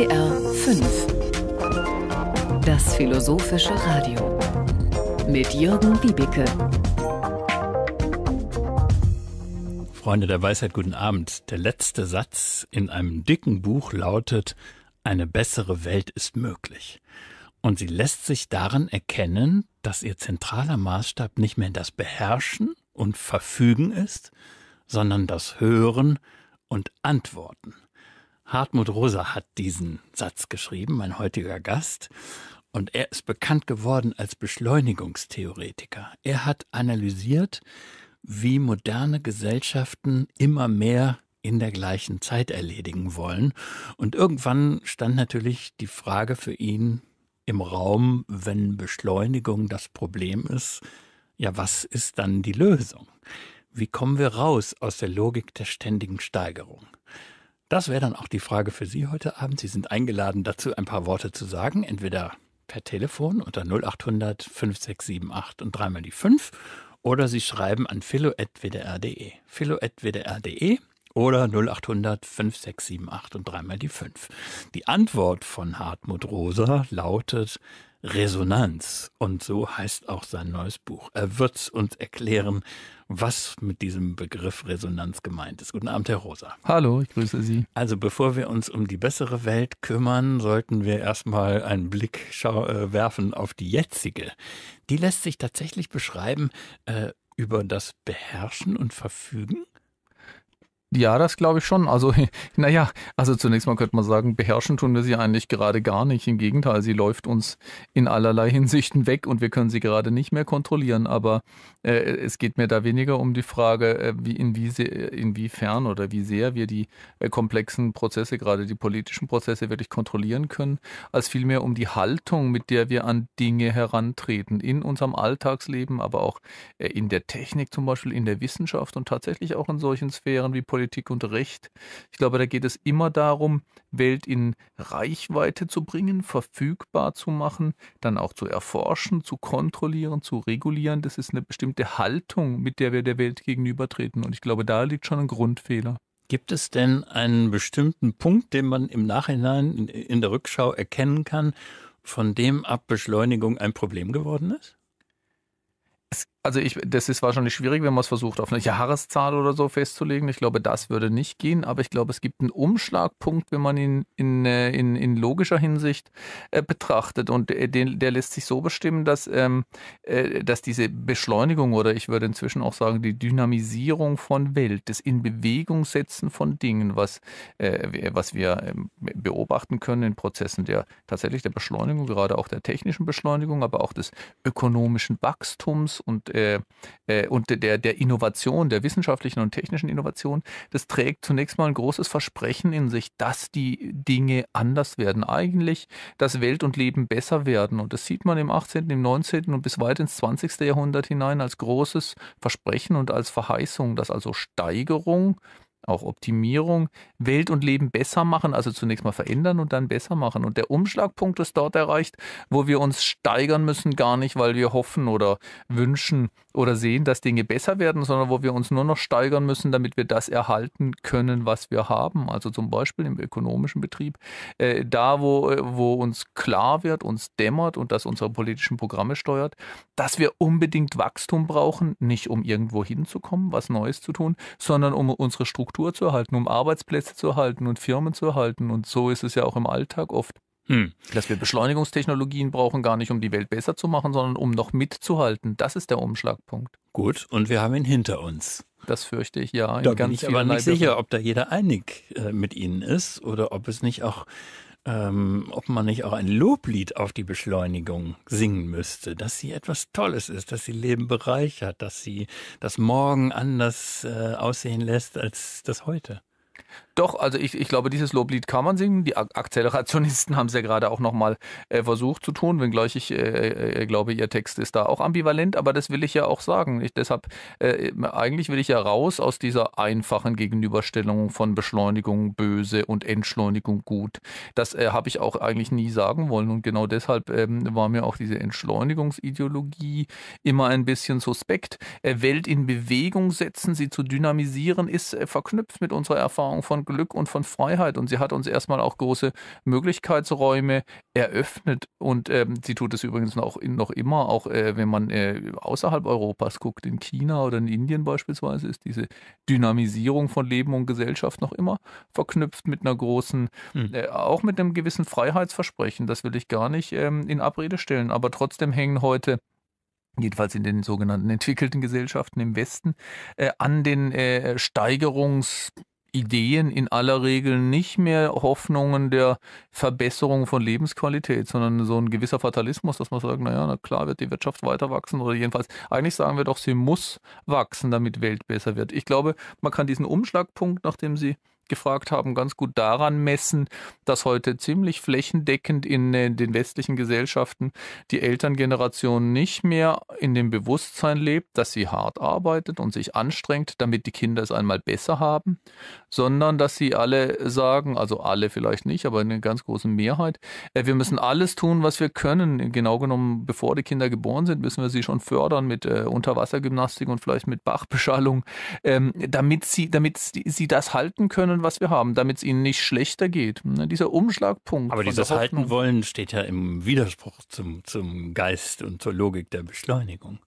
NDR 5. Das Philosophische Radio. Mit Jürgen Biebicke. Freunde der Weisheit, guten Abend. Der letzte Satz in einem dicken Buch lautet, eine bessere Welt ist möglich. Und sie lässt sich daran erkennen, dass ihr zentraler Maßstab nicht mehr das Beherrschen und Verfügen ist, sondern das Hören und Antworten. Hartmut Rosa hat diesen Satz geschrieben, mein heutiger Gast. Und er ist bekannt geworden als Beschleunigungstheoretiker. Er hat analysiert, wie moderne Gesellschaften immer mehr in der gleichen Zeit erledigen wollen. Und irgendwann stand natürlich die Frage für ihn im Raum, wenn Beschleunigung das Problem ist, ja, was ist dann die Lösung? Wie kommen wir raus aus der Logik der ständigen Steigerung? Das wäre dann auch die Frage für Sie heute Abend. Sie sind eingeladen, dazu ein paar Worte zu sagen, entweder per Telefon unter 0800 5678 und dreimal die 5 oder Sie schreiben an philo.wdr.de. philo.wdr.de oder 0800 5678 und dreimal die 5. Die Antwort von Hartmut Rosa lautet Resonanz. Und so heißt auch sein neues Buch. Er wird uns erklären, was mit diesem Begriff Resonanz gemeint ist. Guten Abend, Herr Rosa. Hallo, ich grüße Sie. Also bevor wir uns um die bessere Welt kümmern, sollten wir erstmal einen Blick äh, werfen auf die jetzige. Die lässt sich tatsächlich beschreiben äh, über das Beherrschen und Verfügen ja, das glaube ich schon. Also, naja, also zunächst mal könnte man sagen, beherrschen tun wir sie eigentlich gerade gar nicht. Im Gegenteil, sie läuft uns in allerlei Hinsichten weg und wir können sie gerade nicht mehr kontrollieren. Aber äh, es geht mir da weniger um die Frage, äh, wie, inwie, inwiefern oder wie sehr wir die äh, komplexen Prozesse, gerade die politischen Prozesse, wirklich kontrollieren können, als vielmehr um die Haltung, mit der wir an Dinge herantreten. In unserem Alltagsleben, aber auch äh, in der Technik zum Beispiel, in der Wissenschaft und tatsächlich auch in solchen Sphären wie Politik. Politik und Recht. Ich glaube, da geht es immer darum, Welt in Reichweite zu bringen, verfügbar zu machen, dann auch zu erforschen, zu kontrollieren, zu regulieren. Das ist eine bestimmte Haltung, mit der wir der Welt gegenübertreten. Und ich glaube, da liegt schon ein Grundfehler. Gibt es denn einen bestimmten Punkt, den man im Nachhinein in der Rückschau erkennen kann, von dem ab Beschleunigung ein Problem geworden ist? Also ich, das ist wahrscheinlich schwierig, wenn man es versucht, auf eine Jahreszahl oder so festzulegen. Ich glaube, das würde nicht gehen, aber ich glaube, es gibt einen Umschlagpunkt, wenn man ihn in, äh, in, in logischer Hinsicht äh, betrachtet. Und äh, den, der lässt sich so bestimmen, dass, ähm, äh, dass diese Beschleunigung oder ich würde inzwischen auch sagen, die Dynamisierung von Welt, das in Bewegung setzen von Dingen, was, äh, was wir ähm, beobachten können in Prozessen der tatsächlich der Beschleunigung, gerade auch der technischen Beschleunigung, aber auch des ökonomischen Wachstums und äh, äh, äh, und der, der Innovation, der wissenschaftlichen und technischen Innovation, das trägt zunächst mal ein großes Versprechen in sich, dass die Dinge anders werden. Eigentlich, dass Welt und Leben besser werden. Und das sieht man im 18., im 19. und bis weit ins 20. Jahrhundert hinein als großes Versprechen und als Verheißung, dass also Steigerung, auch Optimierung, Welt und Leben besser machen, also zunächst mal verändern und dann besser machen. Und der Umschlagpunkt ist dort erreicht, wo wir uns steigern müssen, gar nicht, weil wir hoffen oder wünschen oder sehen, dass Dinge besser werden, sondern wo wir uns nur noch steigern müssen, damit wir das erhalten können, was wir haben. Also zum Beispiel im ökonomischen Betrieb, äh, da wo, wo uns klar wird, uns dämmert und das unsere politischen Programme steuert, dass wir unbedingt Wachstum brauchen, nicht um irgendwo hinzukommen, was Neues zu tun, sondern um unsere Struktur Struktur zu erhalten, um Arbeitsplätze zu erhalten und Firmen zu erhalten. Und so ist es ja auch im Alltag oft. Hm. Dass wir Beschleunigungstechnologien brauchen, gar nicht um die Welt besser zu machen, sondern um noch mitzuhalten. Das ist der Umschlagpunkt. Gut, und wir haben ihn hinter uns. Das fürchte ich ja. Da bin ich aber nicht Leibnissen. sicher, ob da jeder einig äh, mit Ihnen ist oder ob es nicht auch ähm, ob man nicht auch ein Loblied auf die Beschleunigung singen müsste, dass sie etwas Tolles ist, dass sie Leben bereichert, dass sie das Morgen anders äh, aussehen lässt als das heute. Doch, also ich, ich glaube, dieses Loblied kann man singen. Die Akzelerationisten haben es ja gerade auch nochmal äh, versucht zu tun, wenngleich ich äh, äh, glaube, ihr Text ist da auch ambivalent, aber das will ich ja auch sagen. Ich, deshalb, äh, eigentlich will ich ja raus aus dieser einfachen Gegenüberstellung von Beschleunigung böse und Entschleunigung gut. Das äh, habe ich auch eigentlich nie sagen wollen und genau deshalb ähm, war mir auch diese Entschleunigungsideologie immer ein bisschen suspekt. Äh, Welt in Bewegung setzen, sie zu dynamisieren, ist verknüpft mit unserer Erfahrung von Glück und von Freiheit. Und sie hat uns erstmal auch große Möglichkeitsräume eröffnet. Und ähm, sie tut es übrigens noch, noch immer, auch äh, wenn man äh, außerhalb Europas guckt, in China oder in Indien beispielsweise, ist diese Dynamisierung von Leben und Gesellschaft noch immer verknüpft mit einer großen, mhm. äh, auch mit einem gewissen Freiheitsversprechen. Das will ich gar nicht ähm, in Abrede stellen. Aber trotzdem hängen heute jedenfalls in den sogenannten entwickelten Gesellschaften im Westen, äh, an den äh, Steigerungs- Ideen in aller Regel nicht mehr Hoffnungen der Verbesserung von Lebensqualität, sondern so ein gewisser Fatalismus, dass man sagt, naja, na klar wird die Wirtschaft weiter wachsen oder jedenfalls, eigentlich sagen wir doch, sie muss wachsen, damit Welt besser wird. Ich glaube, man kann diesen Umschlagpunkt, nachdem Sie gefragt haben, ganz gut daran messen, dass heute ziemlich flächendeckend in äh, den westlichen Gesellschaften die Elterngeneration nicht mehr in dem Bewusstsein lebt, dass sie hart arbeitet und sich anstrengt, damit die Kinder es einmal besser haben, sondern dass sie alle sagen, also alle vielleicht nicht, aber in eine ganz großen Mehrheit, äh, wir müssen alles tun, was wir können. Genau genommen, bevor die Kinder geboren sind, müssen wir sie schon fördern mit äh, Unterwassergymnastik und vielleicht mit Bachbeschallung, ähm, damit sie, damit sie das halten können wollen, was wir haben, damit es ihnen nicht schlechter geht. Ne, dieser Umschlagpunkt. Aber dieses Halten wollen steht ja im Widerspruch zum, zum Geist und zur Logik der Beschleunigung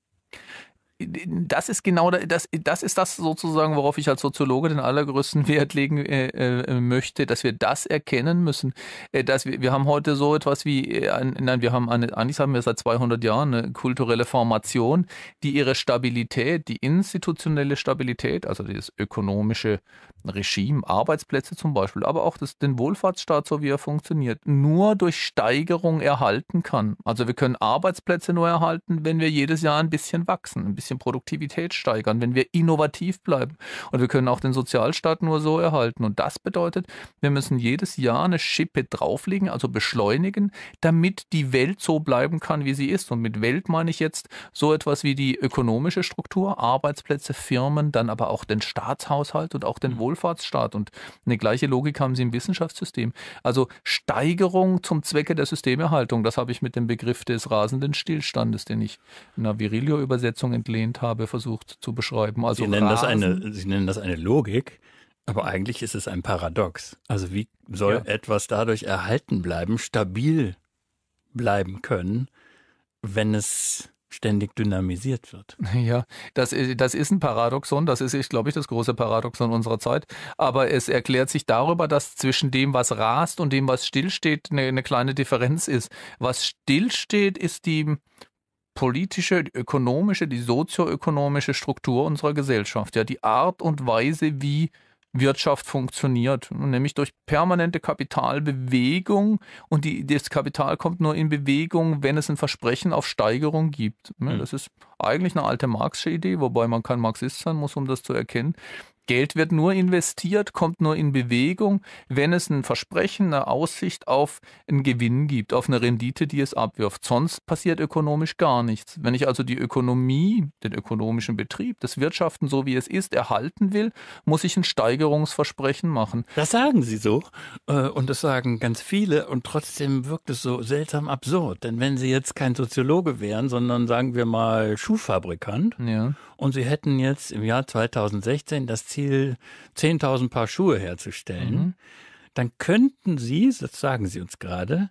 das ist genau das, das ist das sozusagen, worauf ich als Soziologe den allergrößten Wert legen äh, äh möchte, dass wir das erkennen müssen, äh, dass wir, wir haben heute so etwas wie, äh, nein, wir haben eine, eigentlich haben wir seit 200 Jahren eine kulturelle Formation, die ihre Stabilität, die institutionelle Stabilität, also das ökonomische Regime, Arbeitsplätze zum Beispiel, aber auch das, den Wohlfahrtsstaat, so wie er funktioniert, nur durch Steigerung erhalten kann. Also wir können Arbeitsplätze nur erhalten, wenn wir jedes Jahr ein bisschen wachsen, ein bisschen bisschen Produktivität steigern, wenn wir innovativ bleiben. Und wir können auch den Sozialstaat nur so erhalten. Und das bedeutet, wir müssen jedes Jahr eine Schippe drauflegen, also beschleunigen, damit die Welt so bleiben kann, wie sie ist. Und mit Welt meine ich jetzt so etwas wie die ökonomische Struktur, Arbeitsplätze, Firmen, dann aber auch den Staatshaushalt und auch den mhm. Wohlfahrtsstaat. Und eine gleiche Logik haben sie im Wissenschaftssystem. Also Steigerung zum Zwecke der Systemerhaltung, das habe ich mit dem Begriff des rasenden Stillstandes, den ich in einer Virilio-Übersetzung entlehne, erwähnt habe, versucht zu beschreiben. Also Sie nennen, das eine, Sie nennen das eine Logik, aber eigentlich ist es ein Paradox. Also wie soll ja. etwas dadurch erhalten bleiben, stabil bleiben können, wenn es ständig dynamisiert wird. Ja, das, das ist ein Paradoxon, das ist, glaube ich, das große Paradoxon unserer Zeit, aber es erklärt sich darüber, dass zwischen dem, was rast und dem, was stillsteht, eine, eine kleine Differenz ist. Was stillsteht, ist die politische, die ökonomische, die sozioökonomische Struktur unserer Gesellschaft, ja, die Art und Weise, wie Wirtschaft funktioniert, nämlich durch permanente Kapitalbewegung und die, das Kapital kommt nur in Bewegung, wenn es ein Versprechen auf Steigerung gibt. Ne, mhm. Das ist eigentlich eine alte Marxische Idee, wobei man kein Marxist sein muss, um das zu erkennen. Geld wird nur investiert, kommt nur in Bewegung, wenn es ein Versprechen, eine Aussicht auf einen Gewinn gibt, auf eine Rendite, die es abwirft. Sonst passiert ökonomisch gar nichts. Wenn ich also die Ökonomie, den ökonomischen Betrieb, das Wirtschaften so wie es ist, erhalten will, muss ich ein Steigerungsversprechen machen. Das sagen Sie so äh, und das sagen ganz viele und trotzdem wirkt es so seltsam absurd. Denn wenn Sie jetzt kein Soziologe wären, sondern sagen wir mal Schuhfabrikant ja. und Sie hätten jetzt im Jahr 2016 das Ziel, 10.000 Paar Schuhe herzustellen, mhm. dann könnten Sie, das sagen Sie uns gerade,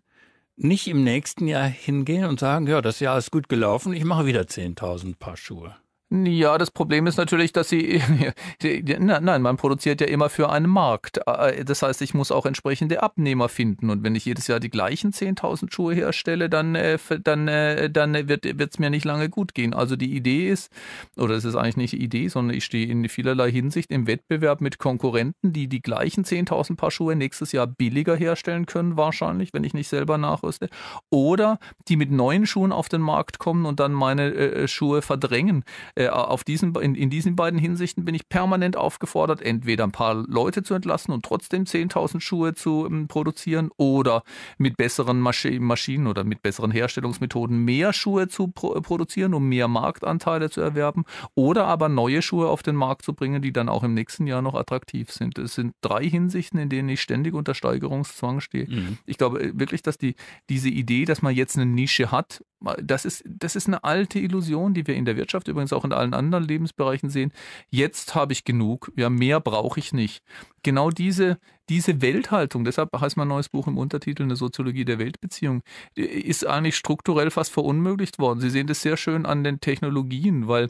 nicht im nächsten Jahr hingehen und sagen, ja, das Jahr ist gut gelaufen, ich mache wieder 10.000 Paar Schuhe. Ja, das Problem ist natürlich, dass sie. Nein, man produziert ja immer für einen Markt. Äh, äh, das heißt, ich muss auch entsprechende Abnehmer finden. Und wenn ich jedes Jahr die gleichen 10.000 Schuhe herstelle, dann, äh, dann, dann wird es mir nicht lange gut gehen. Also die Idee ist, oder es ist eigentlich nicht die Idee, sondern ich stehe in vielerlei Hinsicht im Wettbewerb mit Konkurrenten, die die gleichen 10.000 Paar Schuhe nächstes Jahr billiger herstellen können, wahrscheinlich, wenn ich nicht selber nachrüste. Oder die mit neuen Schuhen auf den Markt kommen und dann meine äh, Schuhe verdrängen äh, auf diesen, in, in diesen beiden Hinsichten bin ich permanent aufgefordert, entweder ein paar Leute zu entlassen und trotzdem 10.000 Schuhe zu ähm, produzieren oder mit besseren Masch Maschinen oder mit besseren Herstellungsmethoden mehr Schuhe zu pro äh, produzieren, um mehr Marktanteile zu erwerben oder aber neue Schuhe auf den Markt zu bringen, die dann auch im nächsten Jahr noch attraktiv sind. Es sind drei Hinsichten, in denen ich ständig unter Steigerungszwang stehe. Mhm. Ich glaube äh, wirklich, dass die, diese Idee, dass man jetzt eine Nische hat, das ist, das ist eine alte Illusion, die wir in der Wirtschaft, übrigens auch in allen anderen Lebensbereichen sehen. Jetzt habe ich genug, ja, mehr brauche ich nicht. Genau diese, diese Welthaltung, deshalb heißt mein neues Buch im Untertitel eine Soziologie der Weltbeziehung, ist eigentlich strukturell fast verunmöglicht worden. Sie sehen das sehr schön an den Technologien, weil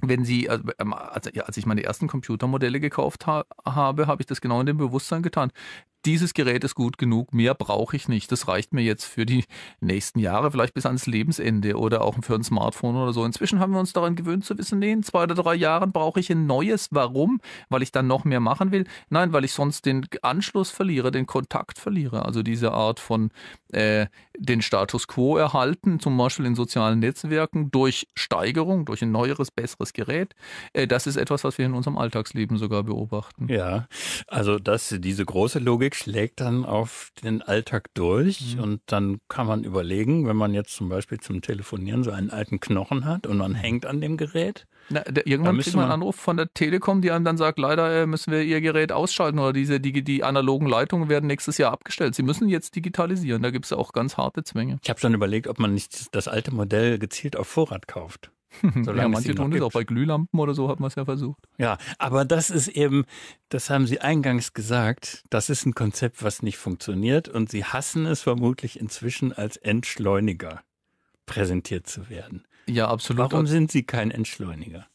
wenn sie, also als ich meine ersten Computermodelle gekauft ha habe, habe ich das genau in dem Bewusstsein getan dieses Gerät ist gut genug, mehr brauche ich nicht. Das reicht mir jetzt für die nächsten Jahre, vielleicht bis ans Lebensende oder auch für ein Smartphone oder so. Inzwischen haben wir uns daran gewöhnt zu wissen, nee, in zwei oder drei Jahren brauche ich ein neues. Warum? Weil ich dann noch mehr machen will? Nein, weil ich sonst den Anschluss verliere, den Kontakt verliere. Also diese Art von äh, den Status quo erhalten, zum Beispiel in sozialen Netzwerken durch Steigerung, durch ein neueres, besseres Gerät. Äh, das ist etwas, was wir in unserem Alltagsleben sogar beobachten. Ja, also dass diese große Logik schlägt dann auf den Alltag durch mhm. und dann kann man überlegen, wenn man jetzt zum Beispiel zum Telefonieren so einen alten Knochen hat und man hängt an dem Gerät. Na, der, irgendwann kriegt man einen Anruf von der Telekom, die einem dann sagt, leider äh, müssen wir ihr Gerät ausschalten oder diese die, die analogen Leitungen werden nächstes Jahr abgestellt. Sie müssen jetzt digitalisieren, da gibt es auch ganz harte Zwänge. Ich habe schon überlegt, ob man nicht das alte Modell gezielt auf Vorrat kauft. Solange ja, manche tun das auch bei Glühlampen oder so hat man es ja versucht. Ja, aber das ist eben, das haben Sie eingangs gesagt, das ist ein Konzept, was nicht funktioniert und Sie hassen es vermutlich inzwischen als Entschleuniger präsentiert zu werden. Ja, absolut. Warum sind Sie kein Entschleuniger?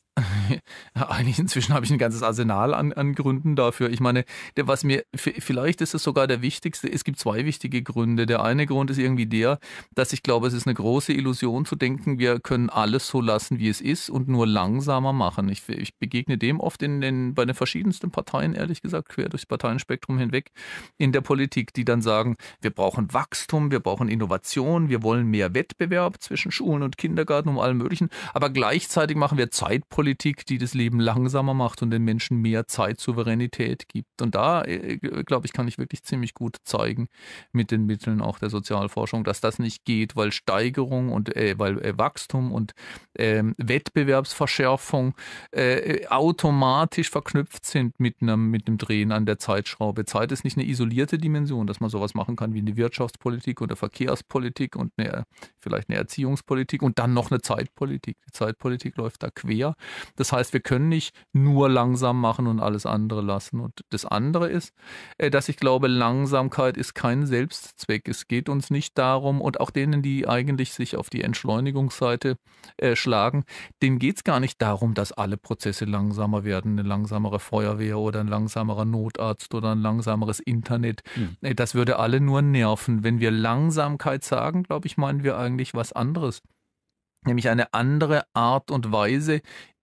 Eigentlich inzwischen habe ich ein ganzes Arsenal an, an Gründen dafür. Ich meine, der, was mir, vielleicht ist es sogar der wichtigste, es gibt zwei wichtige Gründe. Der eine Grund ist irgendwie der, dass ich glaube, es ist eine große Illusion zu denken, wir können alles so lassen, wie es ist und nur langsamer machen. Ich, ich begegne dem oft in den, bei den verschiedensten Parteien, ehrlich gesagt, quer durchs Parteienspektrum hinweg, in der Politik, die dann sagen, wir brauchen Wachstum, wir brauchen Innovation, wir wollen mehr Wettbewerb zwischen Schulen und Kindergarten um allem möglichen, aber gleichzeitig machen wir Zeitpolitik Politik, die das Leben langsamer macht und den Menschen mehr Zeitsouveränität gibt. Und da, äh, äh, glaube ich, kann ich wirklich ziemlich gut zeigen mit den Mitteln auch der Sozialforschung, dass das nicht geht, weil Steigerung und äh, weil äh, Wachstum und ähm, äh, Wettbewerbsverschärfung äh, automatisch verknüpft sind mit einem mit einem Drehen an der Zeitschraube. Zeit ist nicht eine isolierte Dimension, dass man sowas machen kann wie eine Wirtschaftspolitik oder Verkehrspolitik und eine, vielleicht eine Erziehungspolitik und dann noch eine Zeitpolitik. Die Zeitpolitik läuft da quer das heißt, wir können nicht nur langsam machen und alles andere lassen. Und das andere ist, äh, dass ich glaube, Langsamkeit ist kein Selbstzweck. Es geht uns nicht darum, und auch denen, die eigentlich sich auf die Entschleunigungsseite äh, schlagen, denen geht es gar nicht darum, dass alle Prozesse langsamer werden. Eine langsamere Feuerwehr oder ein langsamerer Notarzt oder ein langsameres Internet. Mhm. Das würde alle nur nerven. Wenn wir Langsamkeit sagen, glaube ich, meinen wir eigentlich was anderes nämlich eine andere Art und Weise,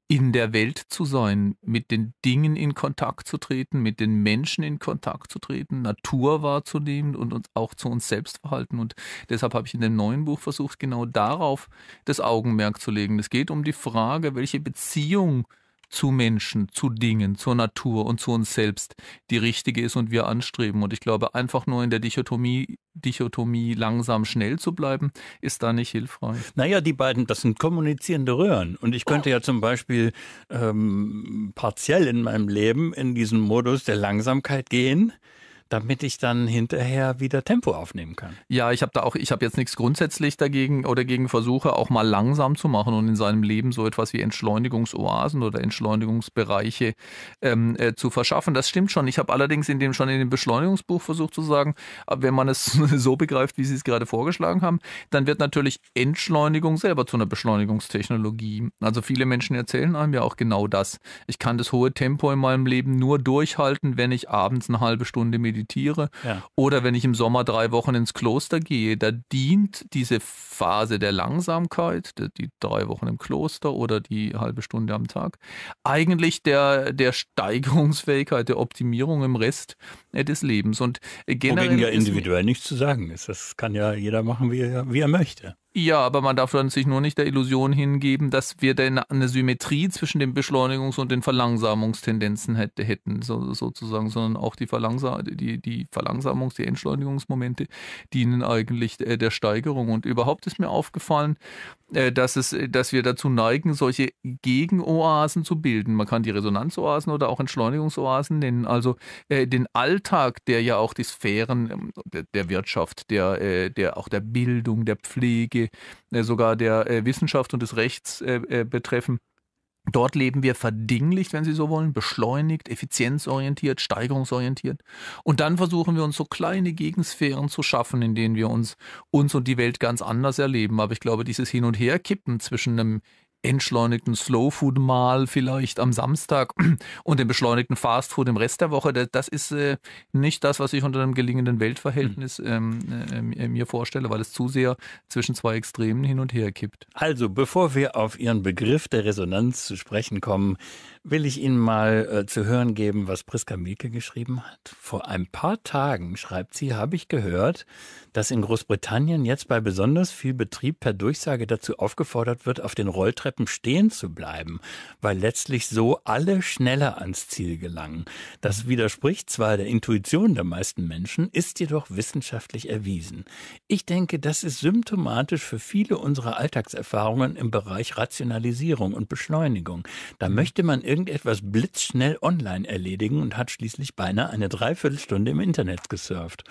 in der Welt zu sein, mit den Dingen in Kontakt zu treten, mit den Menschen in Kontakt zu treten, Natur wahrzunehmen und uns auch zu uns selbst verhalten. Und deshalb habe ich in dem neuen Buch versucht, genau darauf das Augenmerk zu legen. Es geht um die Frage, welche Beziehung äh, zu Menschen, zu Dingen, zur Natur und zu uns selbst die richtige ist und wir anstreben. Und ich glaube, einfach nur in der Dichotomie, Dichotomie langsam schnell zu bleiben, ist da nicht hilfreich. Naja, die beiden, das sind kommunizierende Röhren. Und ich könnte oh. ja zum Beispiel ähm, partiell in meinem Leben in diesen Modus der Langsamkeit gehen damit ich dann hinterher wieder Tempo aufnehmen kann. Ja, ich habe da auch, ich habe jetzt nichts grundsätzlich dagegen oder gegen Versuche, auch mal langsam zu machen und in seinem Leben so etwas wie Entschleunigungsoasen oder Entschleunigungsbereiche ähm, äh, zu verschaffen. Das stimmt schon. Ich habe allerdings in dem schon in dem Beschleunigungsbuch versucht zu sagen, wenn man es so begreift, wie Sie es gerade vorgeschlagen haben, dann wird natürlich Entschleunigung selber zu einer Beschleunigungstechnologie. Also viele Menschen erzählen einem ja auch genau das. Ich kann das hohe Tempo in meinem Leben nur durchhalten, wenn ich abends eine halbe Stunde mit die Tiere. Ja. Oder wenn ich im Sommer drei Wochen ins Kloster gehe, da dient diese Phase der Langsamkeit, die drei Wochen im Kloster oder die halbe Stunde am Tag, eigentlich der, der Steigerungsfähigkeit, der Optimierung im Rest äh, des Lebens. Und generell Wogegen ja individuell nichts zu sagen ist. Das kann ja jeder machen, wie er, wie er möchte. Ja, aber man darf dann sich nur nicht der Illusion hingeben, dass wir denn eine Symmetrie zwischen den Beschleunigungs- und den Verlangsamungstendenzen hätte, hätten, so, sozusagen, sondern auch die, Verlangsa die, die Verlangsamungs-, die Entschleunigungsmomente dienen eigentlich äh, der Steigerung. Und überhaupt ist mir aufgefallen, äh, dass, es, dass wir dazu neigen, solche Gegenoasen zu bilden. Man kann die Resonanzoasen oder auch Entschleunigungsoasen nennen. Also äh, den Alltag, der ja auch die Sphären ähm, der Wirtschaft, der, der auch der Bildung, der Pflege, äh, sogar der äh, Wissenschaft und des Rechts äh, betreffen. Dort leben wir verdinglicht, wenn Sie so wollen, beschleunigt, effizienzorientiert, steigerungsorientiert. Und dann versuchen wir uns so kleine Gegensphären zu schaffen, in denen wir uns, uns und die Welt ganz anders erleben. Aber ich glaube, dieses Hin und Herkippen zwischen einem entschleunigten Slow Food mal vielleicht am Samstag und den beschleunigten Fast Food im Rest der Woche, das ist äh, nicht das, was ich unter einem gelingenden Weltverhältnis hm. ähm, ähm, äh, mir vorstelle, weil es zu sehr zwischen zwei Extremen hin und her kippt. Also, bevor wir auf Ihren Begriff der Resonanz zu sprechen kommen, will ich Ihnen mal äh, zu hören geben, was Priska Mielke geschrieben hat. Vor ein paar Tagen, schreibt sie, habe ich gehört, dass in Großbritannien jetzt bei besonders viel Betrieb per Durchsage dazu aufgefordert wird, auf den Rolltreppen Treppen stehen zu bleiben, weil letztlich so alle schneller ans Ziel gelangen. Das widerspricht zwar der Intuition der meisten Menschen, ist jedoch wissenschaftlich erwiesen. Ich denke, das ist symptomatisch für viele unserer Alltagserfahrungen im Bereich Rationalisierung und Beschleunigung. Da möchte man irgendetwas blitzschnell online erledigen und hat schließlich beinahe eine Dreiviertelstunde im Internet gesurft.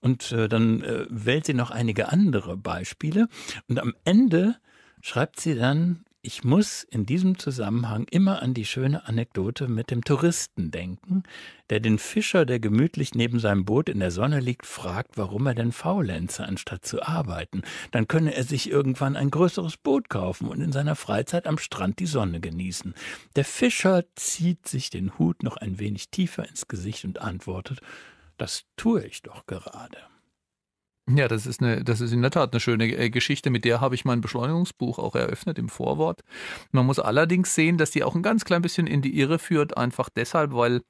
Und äh, dann äh, wählt sie noch einige andere Beispiele. Und am Ende schreibt sie dann ich muss in diesem Zusammenhang immer an die schöne Anekdote mit dem Touristen denken, der den Fischer, der gemütlich neben seinem Boot in der Sonne liegt, fragt, warum er denn faulenze, anstatt zu arbeiten. Dann könne er sich irgendwann ein größeres Boot kaufen und in seiner Freizeit am Strand die Sonne genießen. Der Fischer zieht sich den Hut noch ein wenig tiefer ins Gesicht und antwortet, das tue ich doch gerade. Ja, das ist, eine, das ist in der Tat eine schöne äh, Geschichte. Mit der habe ich mein Beschleunigungsbuch auch eröffnet im Vorwort. Man muss allerdings sehen, dass die auch ein ganz klein bisschen in die Irre führt, einfach deshalb, weil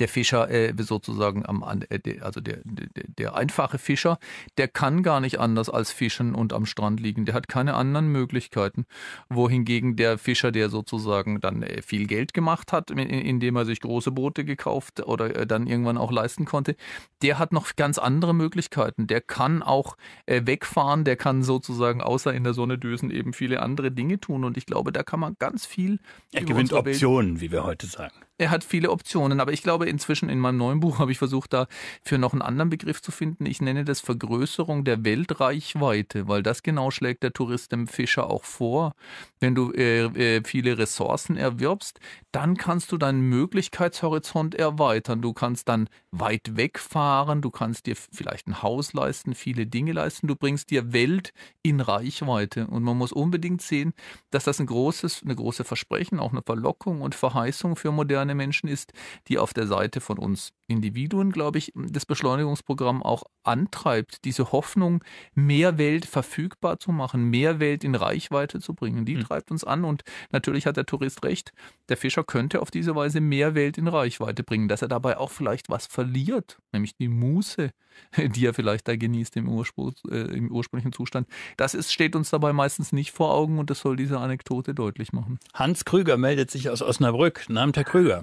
der Fischer äh, sozusagen am äh, also der, der, der einfache Fischer, der kann gar nicht anders als fischen und am Strand liegen. Der hat keine anderen Möglichkeiten. Wohingegen der Fischer, der sozusagen dann äh, viel Geld gemacht hat, indem er sich große Boote gekauft oder äh, dann irgendwann auch leisten konnte, der hat noch ganz andere Möglichkeiten. Der kann auch wegfahren, der kann sozusagen außer in der Sonne düsen eben viele andere Dinge tun. Und ich glaube, da kann man ganz viel. Er gewinnt Optionen, wie wir heute sagen er hat viele Optionen. Aber ich glaube, inzwischen in meinem neuen Buch habe ich versucht, da für noch einen anderen Begriff zu finden. Ich nenne das Vergrößerung der Weltreichweite, weil das genau schlägt der Tourist dem Fischer auch vor. Wenn du äh, äh, viele Ressourcen erwirbst, dann kannst du deinen Möglichkeitshorizont erweitern. Du kannst dann weit wegfahren, du kannst dir vielleicht ein Haus leisten, viele Dinge leisten. Du bringst dir Welt in Reichweite. Und man muss unbedingt sehen, dass das ein großes, eine große Versprechen, auch eine Verlockung und Verheißung für moderne kleine Menschen ist, die auf der Seite von uns Individuen, glaube ich, das Beschleunigungsprogramm auch antreibt, diese Hoffnung, mehr Welt verfügbar zu machen, mehr Welt in Reichweite zu bringen. Die mhm. treibt uns an und natürlich hat der Tourist recht, der Fischer könnte auf diese Weise mehr Welt in Reichweite bringen, dass er dabei auch vielleicht was verliert, nämlich die Muße, die er vielleicht da genießt im, Urspr äh, im ursprünglichen Zustand. Das ist, steht uns dabei meistens nicht vor Augen und das soll diese Anekdote deutlich machen. Hans Krüger meldet sich aus Osnabrück. Namen Herr Krüger.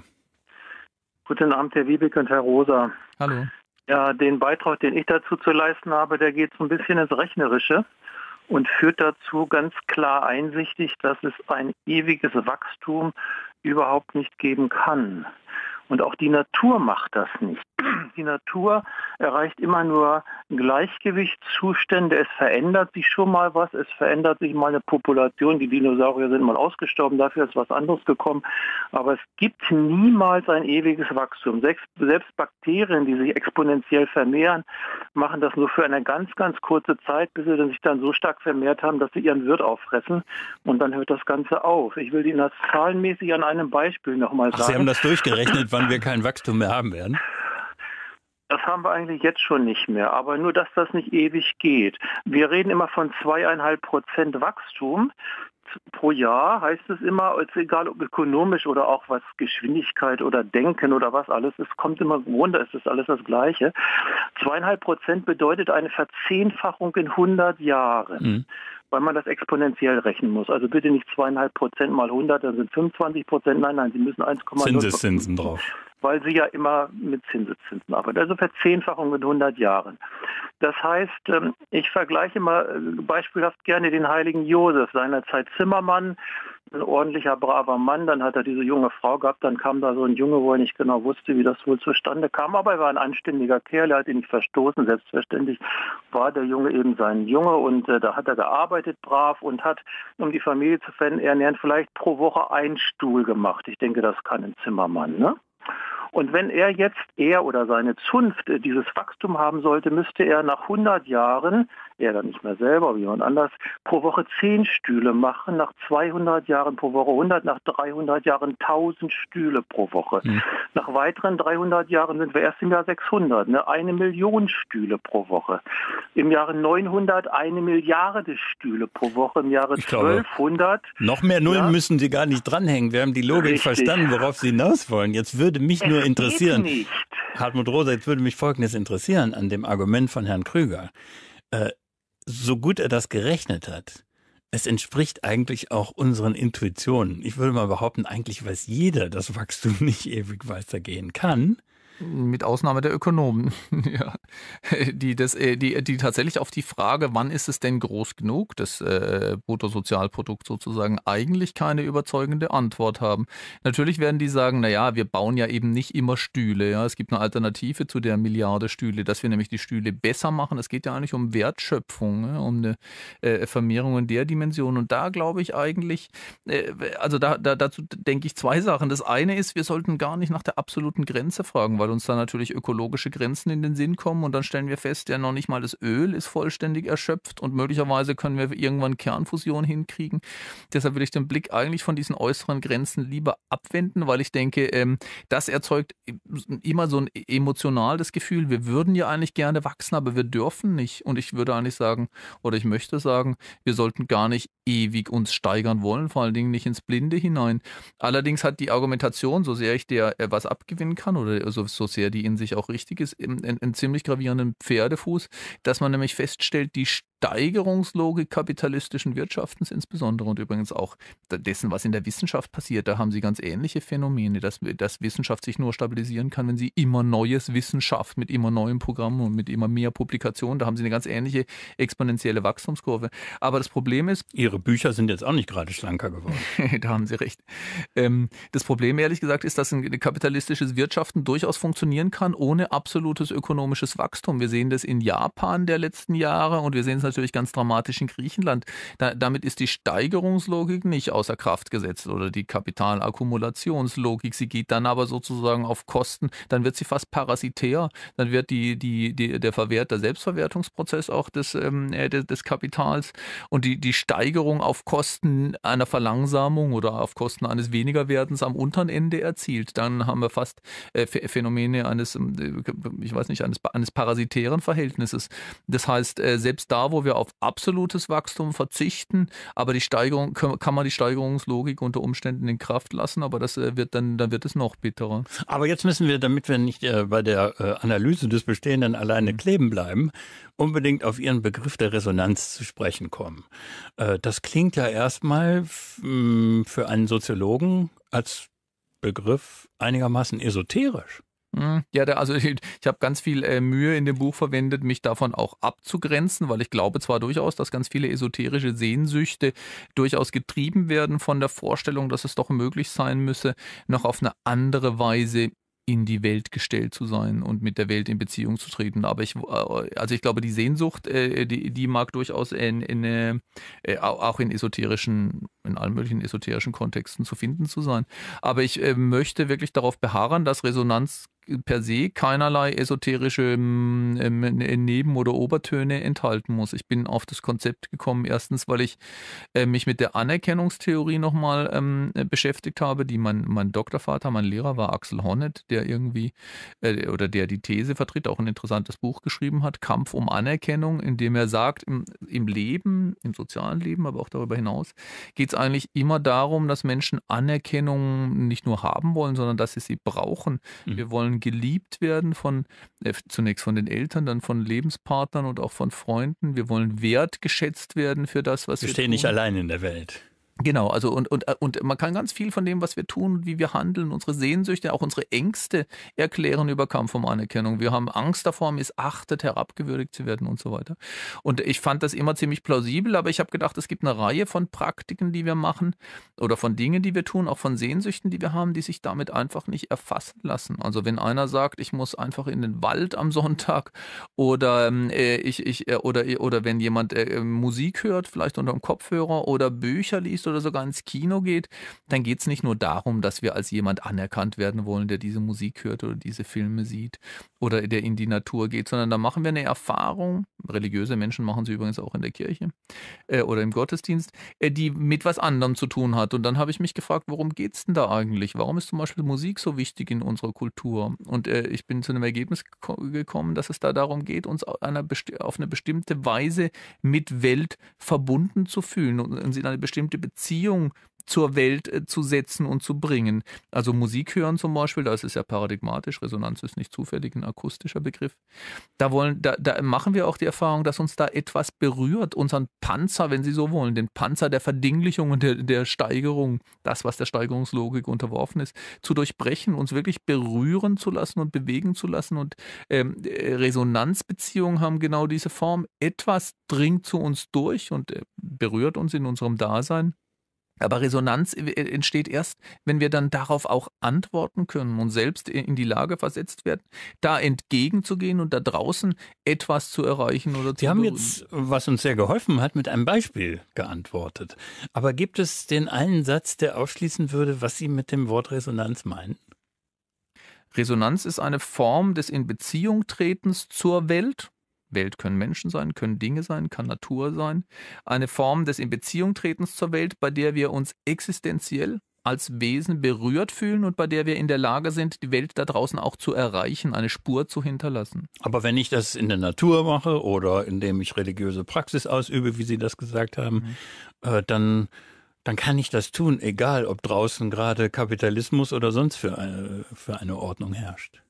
Guten Abend, Herr Wiebeck und Herr Rosa. Hallo. Ja, den Beitrag, den ich dazu zu leisten habe, der geht so ein bisschen ins Rechnerische und führt dazu ganz klar einsichtig, dass es ein ewiges Wachstum überhaupt nicht geben kann. Und auch die Natur macht das nicht. Die Natur erreicht immer nur Gleichgewichtszustände. Es verändert sich schon mal was. Es verändert sich mal eine Population. Die Dinosaurier sind mal ausgestorben. Dafür ist was anderes gekommen. Aber es gibt niemals ein ewiges Wachstum. Selbst Bakterien, die sich exponentiell vermehren, machen das nur für eine ganz, ganz kurze Zeit, bis sie sich dann so stark vermehrt haben, dass sie ihren Wirt auffressen. Und dann hört das Ganze auf. Ich will Ihnen das zahlenmäßig an einem Beispiel nochmal sagen. Ach, sie haben das durchgerechnet, wann wir kein Wachstum mehr haben werden? Das haben wir eigentlich jetzt schon nicht mehr, aber nur, dass das nicht ewig geht. Wir reden immer von zweieinhalb Prozent Wachstum pro Jahr, heißt es immer, egal ob ökonomisch oder auch was Geschwindigkeit oder Denken oder was alles, es kommt immer, Wunder, es ist alles das Gleiche. Zweieinhalb Prozent bedeutet eine Verzehnfachung in 100 Jahren. Mhm weil man das exponentiell rechnen muss. Also bitte nicht zweieinhalb Prozent mal 100, dann sind 25 Prozent. Nein, nein, Sie müssen 1,0. Zinseszinsen drauf weil sie ja immer mit Zinseszinsen arbeitet. Also Verzehnfachung mit 100 Jahren. Das heißt, ähm, ich vergleiche mal äh, beispielhaft gerne den heiligen Josef, seinerzeit Zimmermann, ein ordentlicher, braver Mann. Dann hat er diese junge Frau gehabt, dann kam da so ein Junge, wo er nicht genau wusste, wie das wohl zustande kam. Aber er war ein anständiger Kerl, er hat ihn nicht verstoßen. Selbstverständlich war der Junge eben sein Junge und äh, da hat er gearbeitet brav und hat, um die Familie zu ernähren, vielleicht pro Woche einen Stuhl gemacht. Ich denke, das kann ein Zimmermann. Ne? Und wenn er jetzt, er oder seine Zunft, äh, dieses Wachstum haben sollte, müsste er nach 100 Jahren er dann nicht mehr selber, aber jemand anders, pro Woche zehn Stühle machen, nach 200 Jahren pro Woche 100, nach 300 Jahren 1000 Stühle pro Woche. Mhm. Nach weiteren 300 Jahren sind wir erst im Jahr 600, ne? eine Million Stühle pro Woche. Im Jahre 900 eine Milliarde Stühle pro Woche, im Jahre ich 1200. Glaube, noch mehr Nullen ja? müssen Sie gar nicht dranhängen. Wir haben die Logik Richtig. verstanden, worauf Sie hinaus wollen. Jetzt würde mich es nur interessieren, Hartmut Rosa, jetzt würde mich Folgendes interessieren an dem Argument von Herrn Krüger. Äh, so gut er das gerechnet hat, es entspricht eigentlich auch unseren Intuitionen. Ich würde mal behaupten, eigentlich weiß jeder, dass Wachstum nicht ewig weitergehen kann. Mit Ausnahme der Ökonomen, ja. die, das, äh, die, die tatsächlich auf die Frage, wann ist es denn groß genug, das äh, Bruttosozialprodukt sozusagen, eigentlich keine überzeugende Antwort haben. Natürlich werden die sagen, naja, wir bauen ja eben nicht immer Stühle. Ja. Es gibt eine Alternative zu der Milliarde Stühle, dass wir nämlich die Stühle besser machen. Es geht ja eigentlich um Wertschöpfung, ja, um eine äh, Vermehrung in der Dimension. Und da glaube ich eigentlich, äh, also da, da, dazu denke ich zwei Sachen. Das eine ist, wir sollten gar nicht nach der absoluten Grenze fragen, weil uns da natürlich ökologische Grenzen in den Sinn kommen und dann stellen wir fest, ja noch nicht mal das Öl ist vollständig erschöpft und möglicherweise können wir irgendwann Kernfusion hinkriegen. Deshalb würde ich den Blick eigentlich von diesen äußeren Grenzen lieber abwenden, weil ich denke, ähm, das erzeugt immer so ein emotionales Gefühl, wir würden ja eigentlich gerne wachsen, aber wir dürfen nicht. Und ich würde eigentlich sagen, oder ich möchte sagen, wir sollten gar nicht ewig uns steigern wollen, vor allen Dingen nicht ins Blinde hinein. Allerdings hat die Argumentation, so sehr ich dir äh, was abgewinnen kann oder so so sehr die in sich auch richtig ist, einen ziemlich gravierenden Pferdefuß, dass man nämlich feststellt, die Steigerungslogik kapitalistischen Wirtschaftens insbesondere und übrigens auch dessen, was in der Wissenschaft passiert, da haben sie ganz ähnliche Phänomene, dass, dass Wissenschaft sich nur stabilisieren kann, wenn sie immer neues Wissen schafft mit immer neuen Programmen und mit immer mehr Publikationen. Da haben sie eine ganz ähnliche exponentielle Wachstumskurve. Aber das Problem ist. Ihre Bücher sind jetzt auch nicht gerade schlanker geworden. da haben Sie recht. Ähm, das Problem, ehrlich gesagt, ist, dass ein kapitalistisches Wirtschaften durchaus funktionieren kann ohne absolutes ökonomisches Wachstum. Wir sehen das in Japan der letzten Jahre und wir sehen es natürlich ganz dramatisch in Griechenland. Da, damit ist die Steigerungslogik nicht außer Kraft gesetzt oder die Kapitalakkumulationslogik. Sie geht dann aber sozusagen auf Kosten, dann wird sie fast parasitär, dann wird die, die, die, der Verwert, Selbstverwertungsprozess auch des, ähm, äh, des, des Kapitals und die, die Steigerung auf Kosten einer Verlangsamung oder auf Kosten eines weniger Werdens am unteren Ende erzielt. Dann haben wir fast äh, Phänomen Phänomene eines, ähm, ich weiß nicht, eines, eines parasitären Verhältnisses. Das heißt, äh, selbst da, wo wir auf absolutes Wachstum verzichten, aber die Steigerung, kann man die Steigerungslogik unter Umständen in Kraft lassen, aber das äh, wird dann, dann wird es noch bitterer. Aber jetzt müssen wir, damit wir nicht äh, bei der Analyse des Bestehenden alleine mhm. kleben bleiben, unbedingt auf Ihren Begriff der Resonanz zu sprechen kommen. Das klingt ja erstmal mm, für einen Soziologen als Begriff einigermaßen esoterisch. Hm. Ja, da, also ich, ich habe ganz viel äh, Mühe in dem Buch verwendet, mich davon auch abzugrenzen, weil ich glaube zwar durchaus, dass ganz viele esoterische Sehnsüchte durchaus getrieben werden von der Vorstellung, dass es doch möglich sein müsse, noch auf eine andere Weise in die Welt gestellt zu sein und mit der Welt in Beziehung zu treten. Aber ich, äh, also ich glaube, die Sehnsucht, äh, die, die mag durchaus in, in äh, auch in esoterischen, in allen möglichen esoterischen Kontexten zu finden zu sein. Aber ich möchte wirklich darauf beharren, dass Resonanz per se keinerlei esoterische ähm, ähm äh, Neben- oder Obertöne enthalten muss. Ich bin auf das Konzept gekommen, erstens, weil ich äh, mich mit der Anerkennungstheorie nochmal ähm, äh, beschäftigt habe, die mein, mein Doktorvater, mein Lehrer war Axel Honneth, der irgendwie äh, oder der die These vertritt, auch ein interessantes Buch geschrieben hat, Kampf um Anerkennung, in dem er sagt, im, im Leben, im sozialen Leben, aber auch darüber hinaus, geht es eigentlich immer darum, dass Menschen Anerkennung nicht nur haben wollen, sondern dass sie sie brauchen. Mhm. Wir wollen kann geliebt werden von äh, zunächst von den Eltern, dann von Lebenspartnern und auch von Freunden. Wir wollen wertgeschätzt werden für das, was wir, wir stehen tun. nicht allein in der Welt. Genau, also und, und, äh, und man kann ganz viel von dem, was wir tun, wie wir handeln, unsere Sehnsüchte, auch unsere Ängste erklären über Kampf um Anerkennung. Wir haben Angst davor, missachtet, herabgewürdigt zu werden und so weiter. Und ich fand das immer ziemlich plausibel, aber ich habe gedacht, es gibt eine Reihe von Praktiken, die wir machen oder von Dingen, die wir tun, auch von Sehnsüchten, die wir haben, die sich damit einfach nicht erfassen lassen. Also wenn einer sagt, ich muss einfach in den Wald am Sonntag oder ähm, äh, ich, ich äh, oder, oder wenn jemand äh, Musik hört, vielleicht unter dem Kopfhörer oder Bücher liest, liest oder sogar ins Kino geht, dann geht es nicht nur darum, dass wir als jemand anerkannt werden wollen, der diese Musik hört oder diese Filme sieht oder der in die Natur geht, sondern da machen wir eine Erfahrung, religiöse Menschen machen sie übrigens auch in der Kirche äh, oder im Gottesdienst, äh, die mit was anderem zu tun hat. Und dann habe ich mich gefragt, worum geht es denn da eigentlich? Warum ist zum Beispiel Musik so wichtig in unserer Kultur? Und äh, ich bin zu einem Ergebnis gekommen, dass es da darum geht, uns auf eine bestimmte Weise mit Welt verbunden zu fühlen und sie in eine bestimmte Beziehung Beziehung zur Welt äh, zu setzen und zu bringen. Also Musik hören zum Beispiel, da ist es ja paradigmatisch, Resonanz ist nicht zufällig ein akustischer Begriff. Da, wollen, da, da machen wir auch die Erfahrung, dass uns da etwas berührt, unseren Panzer, wenn Sie so wollen, den Panzer der Verdinglichung und der, der Steigerung, das, was der Steigerungslogik unterworfen ist, zu durchbrechen, uns wirklich berühren zu lassen und bewegen zu lassen. Und ähm, äh, Resonanzbeziehungen haben genau diese Form. Etwas dringt zu uns durch und äh, berührt uns in unserem Dasein aber Resonanz äh, äh, entsteht erst, wenn wir dann darauf auch antworten können und selbst in die Lage versetzt werden, da entgegenzugehen und da draußen etwas zu erreichen oder Sie zu haben berühren. jetzt, was uns sehr geholfen hat, mit einem Beispiel geantwortet. Aber gibt es den einen Satz, der ausschließen würde, was Sie mit dem Wort Resonanz meinen? Resonanz ist eine Form des In Beziehung tretens zur Welt Welt können Menschen sein, können Dinge sein, kann Natur sein. Eine Form des Inbeziehungtretens zur Welt, bei der wir uns existenziell als Wesen berührt fühlen und bei der wir in der Lage sind, die Welt da draußen auch zu erreichen, eine Spur zu hinterlassen. Aber wenn ich das in der Natur mache oder indem ich religiöse Praxis ausübe, wie Sie das gesagt haben, mhm. äh, dann dann kann ich das tun, egal ob draußen gerade Kapitalismus oder sonst für eine, äh, für eine Ordnung herrscht.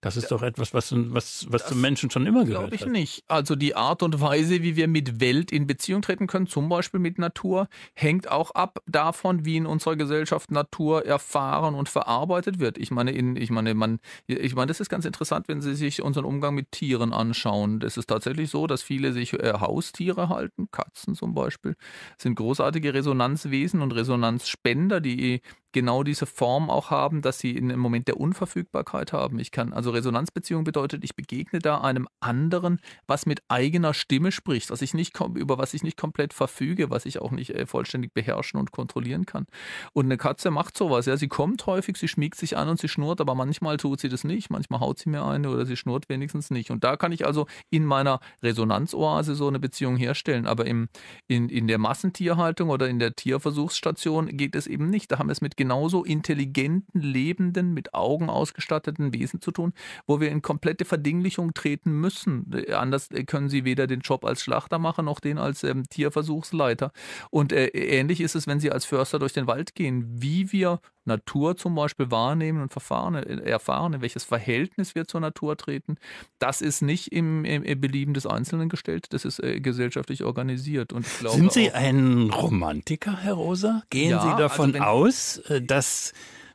Das ist doch etwas, was, was, was zum Menschen schon immer gehört. Glaube ich hat. nicht. Also die Art und Weise, wie wir mit Welt in Beziehung treten können, zum Beispiel mit Natur, hängt auch ab davon, wie in unserer Gesellschaft Natur erfahren und verarbeitet wird. Ich meine, in, ich meine, man, ich meine, das ist ganz interessant, wenn Sie sich unseren Umgang mit Tieren anschauen. Es ist tatsächlich so, dass viele sich äh, Haustiere halten, Katzen zum Beispiel, sind großartige Resonanzwesen und Resonanzspender, die genau diese Form auch haben, dass sie einen Moment der Unverfügbarkeit haben. Ich kann, also Resonanzbeziehung bedeutet, ich begegne da einem anderen, was mit eigener Stimme spricht, was ich nicht, über was ich nicht komplett verfüge, was ich auch nicht äh, vollständig beherrschen und kontrollieren kann. Und eine Katze macht sowas, ja, sie kommt häufig, sie schmiegt sich an und sie schnurrt, aber manchmal tut sie das nicht, manchmal haut sie mir eine oder sie schnurrt wenigstens nicht. Und da kann ich also in meiner Resonanzoase so eine Beziehung herstellen, aber im, in, in der Massentierhaltung oder in der Tierversuchsstation geht es eben nicht. Da haben wir es mit genauso intelligenten, lebenden, mit Augen ausgestatteten Wesen zu tun, wo wir in komplette Verdinglichung treten müssen. Äh, anders äh, können sie weder den Job als Schlachter machen, noch den als ähm, Tierversuchsleiter. Und äh, ähnlich ist es, wenn sie als Förster durch den Wald gehen, wie wir Natur zum Beispiel wahrnehmen und verfahren, äh, erfahren, in welches Verhältnis wir zur Natur treten, das ist nicht im, im Belieben des Einzelnen gestellt, das ist äh, gesellschaftlich organisiert. Und ich glaube Sind Sie auch, ein Romantiker, Herr Rosa? Gehen ja, Sie davon also wenn, aus, äh, dass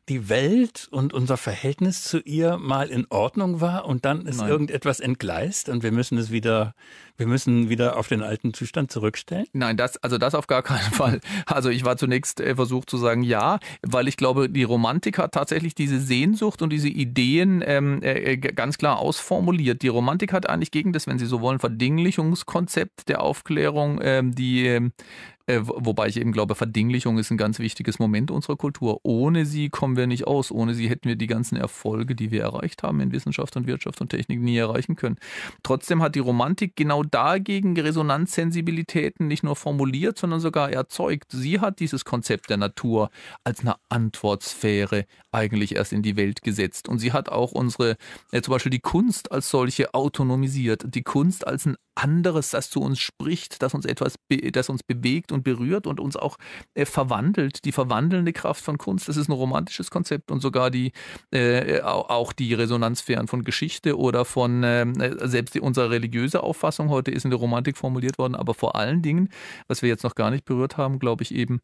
die Welt und unser Verhältnis zu ihr mal in Ordnung war und dann ist Nein. irgendetwas entgleist und wir müssen es wieder, wir müssen wieder auf den alten Zustand zurückstellen? Nein, das, also das auf gar keinen Fall. Also ich war zunächst äh, versucht zu sagen, ja, weil ich glaube, die Romantik hat tatsächlich diese Sehnsucht und diese Ideen ähm, äh, äh ganz klar ausformuliert. Die Romantik hat eigentlich gegen das, wenn Sie so wollen, Verdinglichungskonzept der Aufklärung, ähm, die, ähm, äh, wobei ich eben glaube, Verdinglichung ist ein ganz wichtiges Moment unserer Kultur. Ohne sie kommen wir nicht aus. Ohne sie hätten wir die ganzen Erfolge, die wir erreicht haben in Wissenschaft und Wirtschaft und Technik, nie erreichen können. Trotzdem hat die Romantik genau dagegen Resonanzsensibilitäten nicht nur formuliert, sondern sogar erzeugt. Sie hat dieses Konzept der Natur als eine Antwortsphäre, eigentlich erst in die Welt gesetzt. Und sie hat auch unsere, äh, zum Beispiel die Kunst als solche autonomisiert. Die Kunst als ein anderes, das zu uns spricht, das uns etwas, das uns bewegt und berührt und uns auch äh, verwandelt. Die verwandelnde Kraft von Kunst, das ist ein romantisches Konzept und sogar die, äh, äh auch die Resonanzsphären von Geschichte oder von, ähm, äh, selbst die, unsere religiöse Auffassung heute ist in der Romantik formuliert worden, aber vor allen Dingen, was wir jetzt noch gar nicht berührt haben, glaube ich eben,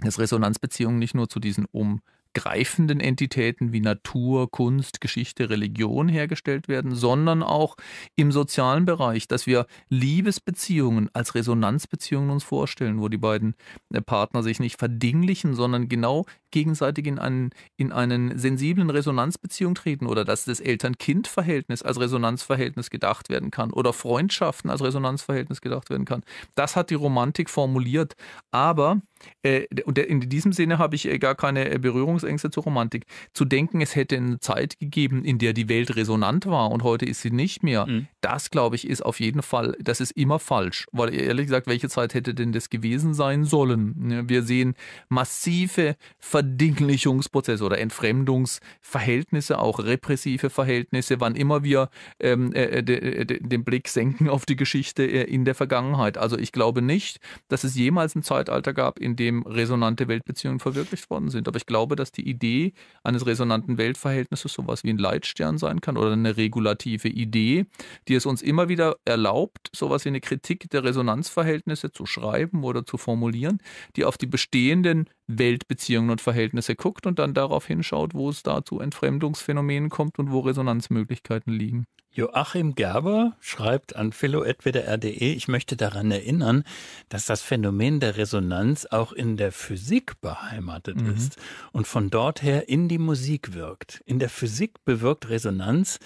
dass Resonanzbeziehungen nicht nur zu diesen um greifenden Entitäten wie Natur, Kunst, Geschichte, Religion hergestellt werden, sondern auch im sozialen Bereich, dass wir Liebesbeziehungen als Resonanzbeziehungen uns vorstellen, wo die beiden äh, Partner sich nicht verdinglichen, sondern genau gegenseitig in einen, in einen sensiblen Resonanzbeziehung treten oder dass das Eltern-Kind-Verhältnis als Resonanzverhältnis gedacht werden kann oder Freundschaften als Resonanzverhältnis gedacht werden kann. Das hat die Romantik formuliert, aber äh, und in diesem Sinne habe ich äh, gar keine äh, Berührungsängste zur Romantik. Zu denken, es hätte eine Zeit gegeben, in der die Welt resonant war und heute ist sie nicht mehr, mhm. das glaube ich ist auf jeden Fall, das ist immer falsch. Weil ehrlich gesagt, welche Zeit hätte denn das gewesen sein sollen? Wir sehen massive Verdinglichungsprozesse oder Entfremdungsverhältnisse, auch repressive Verhältnisse, wann immer wir ähm, äh, de, de, den Blick senken auf die Geschichte in der Vergangenheit. Also ich glaube nicht, dass es jemals ein Zeitalter gab, in in dem resonante Weltbeziehungen verwirklicht worden sind. Aber ich glaube, dass die Idee eines resonanten Weltverhältnisses sowas wie ein Leitstern sein kann oder eine regulative Idee, die es uns immer wieder erlaubt, sowas wie eine Kritik der Resonanzverhältnisse zu schreiben oder zu formulieren, die auf die bestehenden Weltbeziehungen und Verhältnisse guckt und dann darauf hinschaut, wo es da zu Entfremdungsphänomenen kommt und wo Resonanzmöglichkeiten liegen. Joachim Gerber schreibt an philo.wdr.de, ich möchte daran erinnern, dass das Phänomen der Resonanz auch in der Physik beheimatet mhm. ist und von dort her in die Musik wirkt. In der Physik bewirkt Resonanz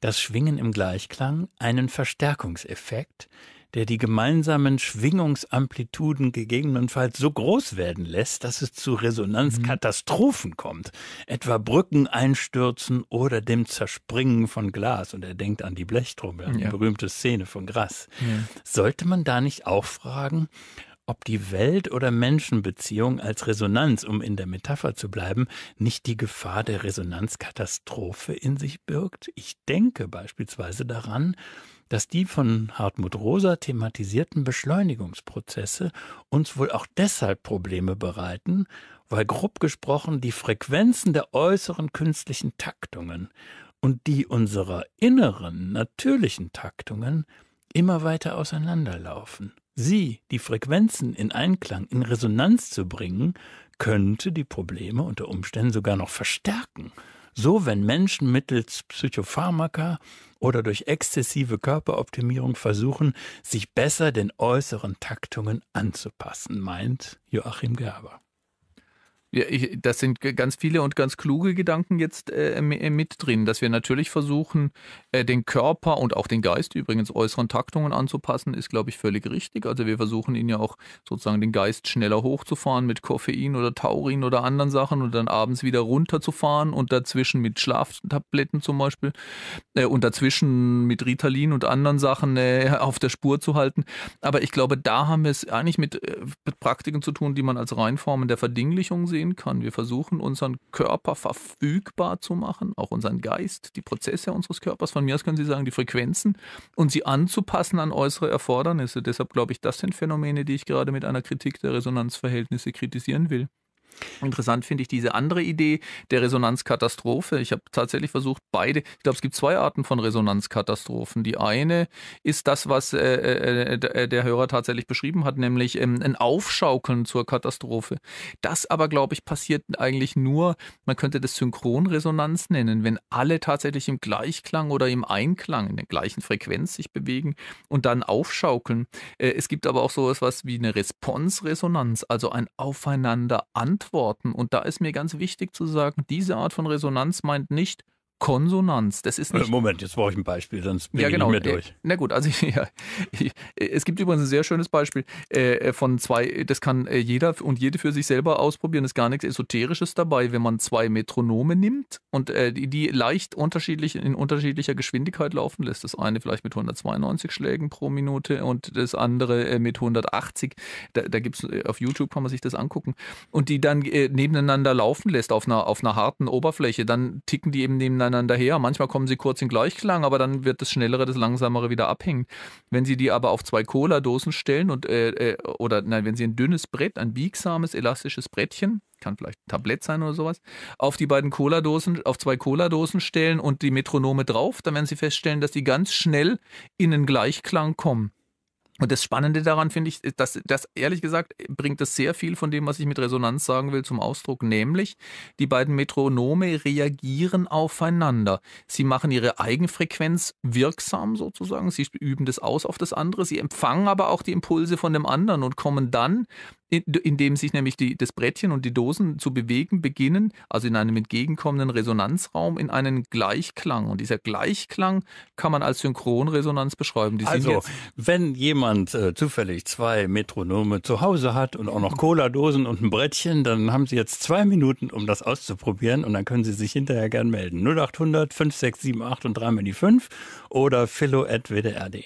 das Schwingen im Gleichklang einen Verstärkungseffekt, der die gemeinsamen Schwingungsamplituden gegebenenfalls so groß werden lässt, dass es zu Resonanzkatastrophen mhm. kommt, etwa Brücken einstürzen oder dem Zerspringen von Glas. Und er denkt an die Blechtrommel, an die berühmte Szene von Grass. Ja. Sollte man da nicht auch fragen, ob die Welt- oder Menschenbeziehung als Resonanz, um in der Metapher zu bleiben, nicht die Gefahr der Resonanzkatastrophe in sich birgt. Ich denke beispielsweise daran, dass die von Hartmut Rosa thematisierten Beschleunigungsprozesse uns wohl auch deshalb Probleme bereiten, weil grob gesprochen die Frequenzen der äußeren künstlichen Taktungen und die unserer inneren natürlichen Taktungen immer weiter auseinanderlaufen. Sie, die Frequenzen in Einklang, in Resonanz zu bringen, könnte die Probleme unter Umständen sogar noch verstärken. So, wenn Menschen mittels Psychopharmaka oder durch exzessive Körperoptimierung versuchen, sich besser den äußeren Taktungen anzupassen, meint Joachim Gerber. Ja, ich, das sind ganz viele und ganz kluge Gedanken jetzt äh, äh, mit drin, dass wir natürlich versuchen, äh, den Körper und auch den Geist übrigens äußeren Taktungen anzupassen, ist, glaube ich, völlig richtig. Also wir versuchen ihn ja auch sozusagen den Geist schneller hochzufahren mit Koffein oder Taurin oder anderen Sachen und dann abends wieder runterzufahren und dazwischen mit Schlaftabletten zum Beispiel äh, und dazwischen mit Ritalin und anderen Sachen äh, auf der Spur zu halten. Aber ich glaube, da haben wir es eigentlich mit äh, Praktiken zu tun, die man als Reinformen der Verdinglichung sieht sehen kann. Wir versuchen, unseren Körper verfügbar zu machen, auch unseren Geist, die Prozesse unseres Körpers. Von mir aus können Sie sagen, die Frequenzen und sie anzupassen an äußere Erfordernisse. Deshalb glaube ich, das sind Phänomene, die ich gerade mit einer Kritik der Resonanzverhältnisse kritisieren will. Interessant finde ich diese andere Idee der Resonanzkatastrophe. Ich habe tatsächlich versucht, beide, ich glaube, es gibt zwei Arten von Resonanzkatastrophen. Die eine ist das, was äh äh, äh, äh, der Hörer tatsächlich beschrieben hat, nämlich ähm, ein Aufschaukeln zur Katastrophe. Das aber, glaube ich, passiert eigentlich nur, man könnte das Synchronresonanz nennen, wenn alle tatsächlich im Gleichklang oder im Einklang, in der gleichen Frequenz sich bewegen und dann aufschaukeln. Äh, es gibt aber auch sowas was wie eine Responsresonanz, also ein Aufeinander anpassen beantworten. Und da ist mir ganz wichtig zu sagen, diese Art von Resonanz meint nicht, Konsonanz. Das ist nicht. Moment, jetzt brauche ich ein Beispiel, sonst bin ja, genau. ich nicht genau. mehr durch. Äh, na gut, also ja, äh, es gibt übrigens ein sehr schönes Beispiel äh, von zwei, das kann jeder und jede für sich selber ausprobieren, ist gar nichts Esoterisches dabei, wenn man zwei Metronome nimmt und die, leicht unterschiedlich in unterschiedlicher Geschwindigkeit laufen lässt. Das eine vielleicht mit 192 Schlägen pro Minute und das andere mit 180. Da, da gibt es auf YouTube kann man sich das angucken. Und die dann nebeneinander laufen lässt auf einer, auf einer harten Oberfläche, dann ticken die eben nebeneinander hintereinander her. Manchmal kommen sie kurz in Gleichklang, aber dann wird das Schnellere, das Langsamere wieder abhängen. Wenn sie die aber auf zwei Cola-Dosen stellen und äh, äh, oder nein, wenn sie ein dünnes Brett, ein biegsames, elastisches Brettchen kann vielleicht ein Tablett sein oder sowas, auf die beiden Cola-Dosen, auf zwei Cola-Dosen stellen und die Metronome drauf, dann werden sie feststellen, dass die ganz schnell in einen Gleichklang kommen. Und das Spannende daran finde ich, dass das ehrlich gesagt bringt es sehr viel von dem, was ich mit Resonanz sagen will, zum Ausdruck, nämlich die beiden Metronome reagieren aufeinander. Sie machen ihre Eigenfrequenz wirksam sozusagen, sie üben das aus auf das andere, sie empfangen aber auch die Impulse von dem anderen und kommen dann indem sich nämlich die, das Brettchen und die Dosen zu bewegen beginnen, also in einem entgegenkommenden Resonanzraum, in einen Gleichklang. Und dieser Gleichklang kann man als Synchronresonanz beschreiben. Die also, wenn jemand äh, zufällig zwei Metronome zu Hause hat und auch noch Cola-Dosen und ein Brettchen, dann haben Sie jetzt zwei Minuten, um das auszuprobieren und dann können Sie sich hinterher gern melden. 0800 5678 und 3 die 5 oder philo.wdr.de.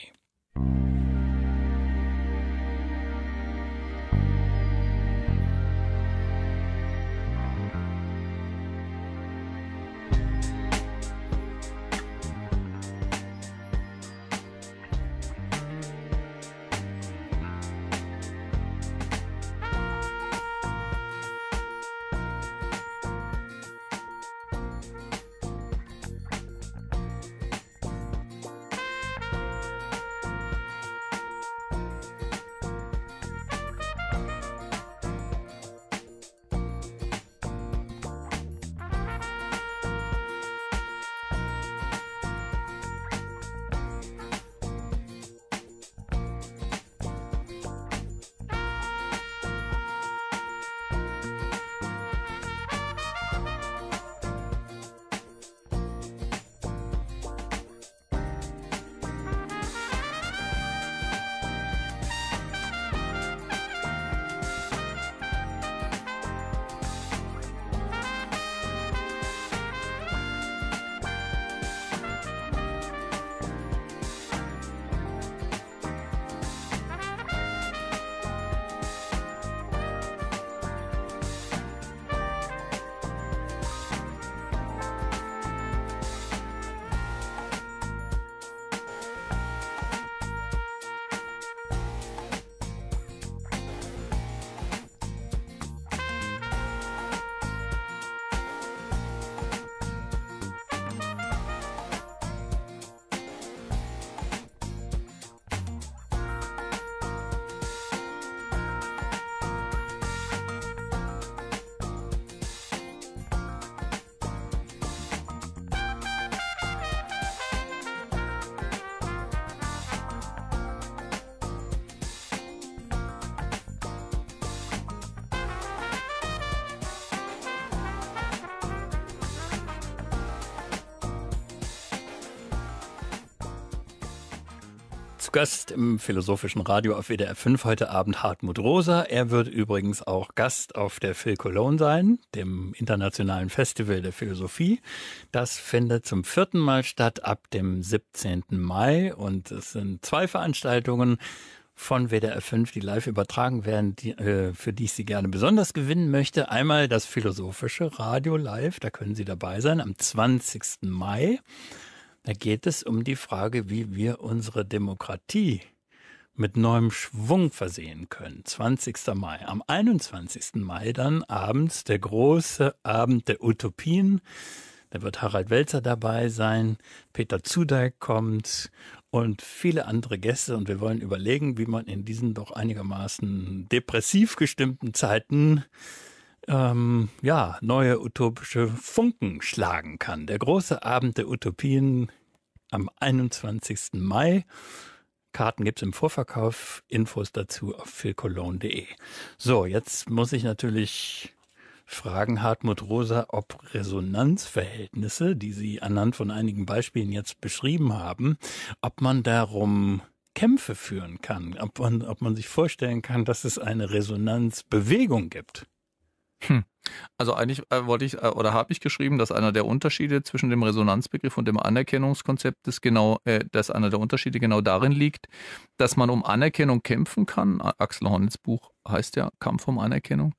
Gast im Philosophischen Radio auf WDR 5 heute Abend Hartmut Rosa. Er wird übrigens auch Gast auf der Phil Cologne sein, dem Internationalen Festival der Philosophie. Das findet zum vierten Mal statt ab dem 17. Mai und es sind zwei Veranstaltungen von WDR 5, die live übertragen werden, die, äh, für die ich Sie gerne besonders gewinnen möchte. Einmal das Philosophische Radio live, da können Sie dabei sein, am 20. Mai da geht es um die Frage, wie wir unsere Demokratie mit neuem Schwung versehen können. 20. Mai. Am 21. Mai dann abends der große Abend der Utopien. Da wird Harald Welzer dabei sein, Peter Zudeck kommt und viele andere Gäste. Und wir wollen überlegen, wie man in diesen doch einigermaßen depressiv gestimmten Zeiten ähm, ja, neue utopische Funken schlagen kann. Der große Abend der Utopien am 21. Mai. Karten gibt's im Vorverkauf, Infos dazu auf philcologne.de. So, jetzt muss ich natürlich fragen Hartmut Rosa, ob Resonanzverhältnisse, die Sie anhand von einigen Beispielen jetzt beschrieben haben, ob man darum Kämpfe führen kann, ob man, ob man sich vorstellen kann, dass es eine Resonanzbewegung gibt. Hm. Also eigentlich äh, wollte ich äh, oder habe ich geschrieben, dass einer der Unterschiede zwischen dem Resonanzbegriff und dem Anerkennungskonzept ist genau, äh, dass einer der Unterschiede genau darin liegt, dass man um Anerkennung kämpfen kann. Axel Hornets Buch heißt ja Kampf um Anerkennung,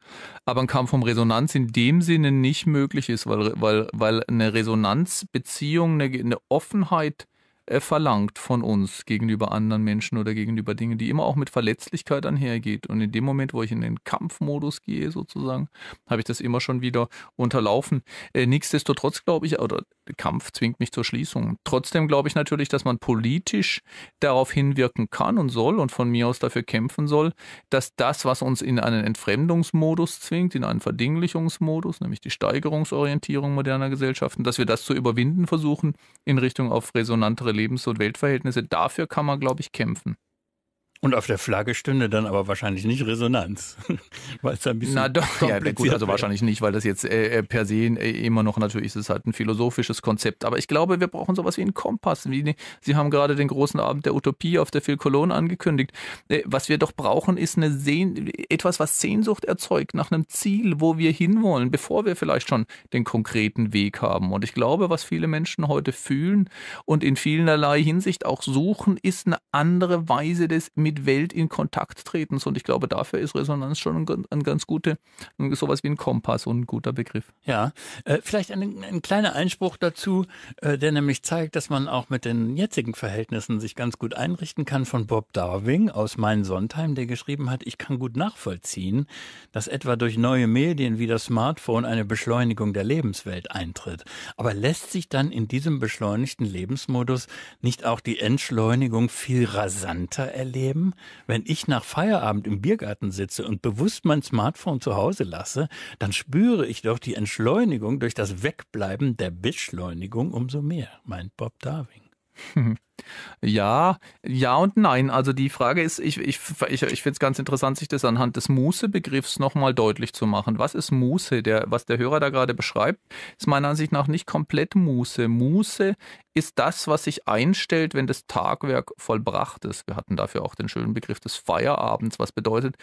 aber ein Kampf um Resonanz in dem Sinne nicht möglich ist, weil weil weil eine Resonanzbeziehung, eine, eine Offenheit äh, verlangt von uns gegenüber anderen Menschen oder gegenüber Dingen, die immer auch mit Verletzlichkeit einhergeht. Und in dem Moment, wo ich in den Kampfmodus gehe, sozusagen, habe ich das immer schon wieder unterlaufen. Äh, nichtsdestotrotz glaube ich, oder Kampf zwingt mich zur Schließung. Trotzdem glaube ich natürlich, dass man politisch darauf hinwirken kann und soll und von mir aus dafür kämpfen soll, dass das, was uns in einen Entfremdungsmodus zwingt, in einen Verdinglichungsmodus, nämlich die Steigerungsorientierung moderner Gesellschaften, dass wir das zu überwinden versuchen in Richtung auf resonantere Lebens- und Weltverhältnisse. Dafür kann man, glaube ich, kämpfen. Und auf der Flagge stünde dann aber wahrscheinlich nicht Resonanz, weil es ein bisschen Na doch, ja, gut, also wahrscheinlich nicht, weil das jetzt äh, äh per se äh, immer noch natürlich ist es halt ein philosophisches Konzept, aber ich glaube, wir brauchen sowas wie einen Kompass. Wie, Sie haben gerade den großen Abend der Utopie auf der Phil Cologne angekündigt. Äh, was wir doch brauchen, ist eine Sehn etwas, was Sehnsucht erzeugt nach einem Ziel, wo wir hinwollen, bevor wir vielleicht schon den konkreten Weg haben. Und ich glaube, was viele Menschen heute fühlen und in vielerlei Hinsicht auch suchen, ist eine andere Weise des mit mit Welt in Kontakt treten. Und ich glaube, dafür ist Resonanz schon ein, ein ganz guter, sowas wie ein Kompass und ein guter Begriff. Ja, äh, vielleicht ein, ein, kleiner Einspruch dazu, äh, der nämlich zeigt, dass man auch mit den jetzigen Verhältnissen sich ganz gut einrichten kann von Bob Darwing aus Mein Sondheim, der geschrieben hat, ich kann gut nachvollziehen, dass etwa durch neue Medien wie das Smartphone eine Beschleunigung der Lebenswelt eintritt. Aber lässt sich dann in diesem beschleunigten Lebensmodus nicht auch die Entschleunigung viel rasanter erleben? haben, wenn ich nach Feierabend im Biergarten sitze und bewusst mein Smartphone zu Hause lasse, dann spüre ich doch die Entschleunigung durch das Wegbleiben der Beschleunigung umso mehr, meint Bob Darwin. Hm. Ja, ja und nein. Also die Frage ist, ich, ich, ich, ich finde es ganz interessant, sich das anhand des Muße-Begriffs nochmal deutlich zu machen. Was ist Muße? Der, was der Hörer da gerade beschreibt, ist meiner Ansicht nach nicht komplett Muße. Muße ist das, was sich einstellt, wenn das Tagwerk vollbracht ist. Wir hatten dafür auch den schönen Begriff des Feierabends, was bedeutet,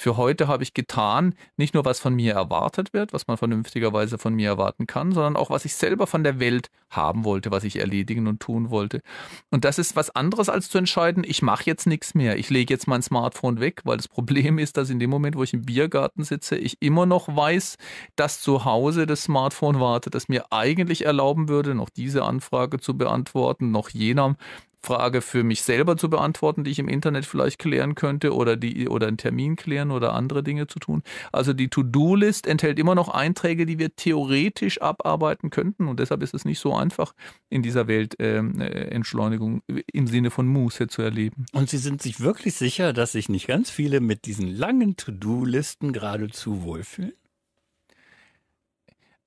für heute habe ich getan, nicht nur was von mir erwartet wird, was man vernünftigerweise von mir erwarten kann, sondern auch was ich selber von der Welt haben wollte, was ich erledigen und tun wollte. Und das ist was anderes als zu entscheiden, ich mache jetzt nichts mehr, ich lege jetzt mein Smartphone weg, weil das Problem ist, dass in dem Moment, wo ich im Biergarten sitze, ich immer noch weiß, dass zu Hause das Smartphone wartet, das mir eigentlich erlauben würde, noch diese Anfrage zu beantworten, noch jener Frage für mich selber zu beantworten, die ich im Internet vielleicht klären könnte oder die oder einen Termin klären oder andere Dinge zu tun. Also die To-Do-List enthält immer noch Einträge, die wir theoretisch abarbeiten könnten und deshalb ist es nicht so einfach in dieser Welt ähm, äh, Entschleunigung im Sinne von Muße zu erleben. Und Sie sind sich wirklich sicher, dass sich nicht ganz viele mit diesen langen To-Do-Listen geradezu wohlfühlen?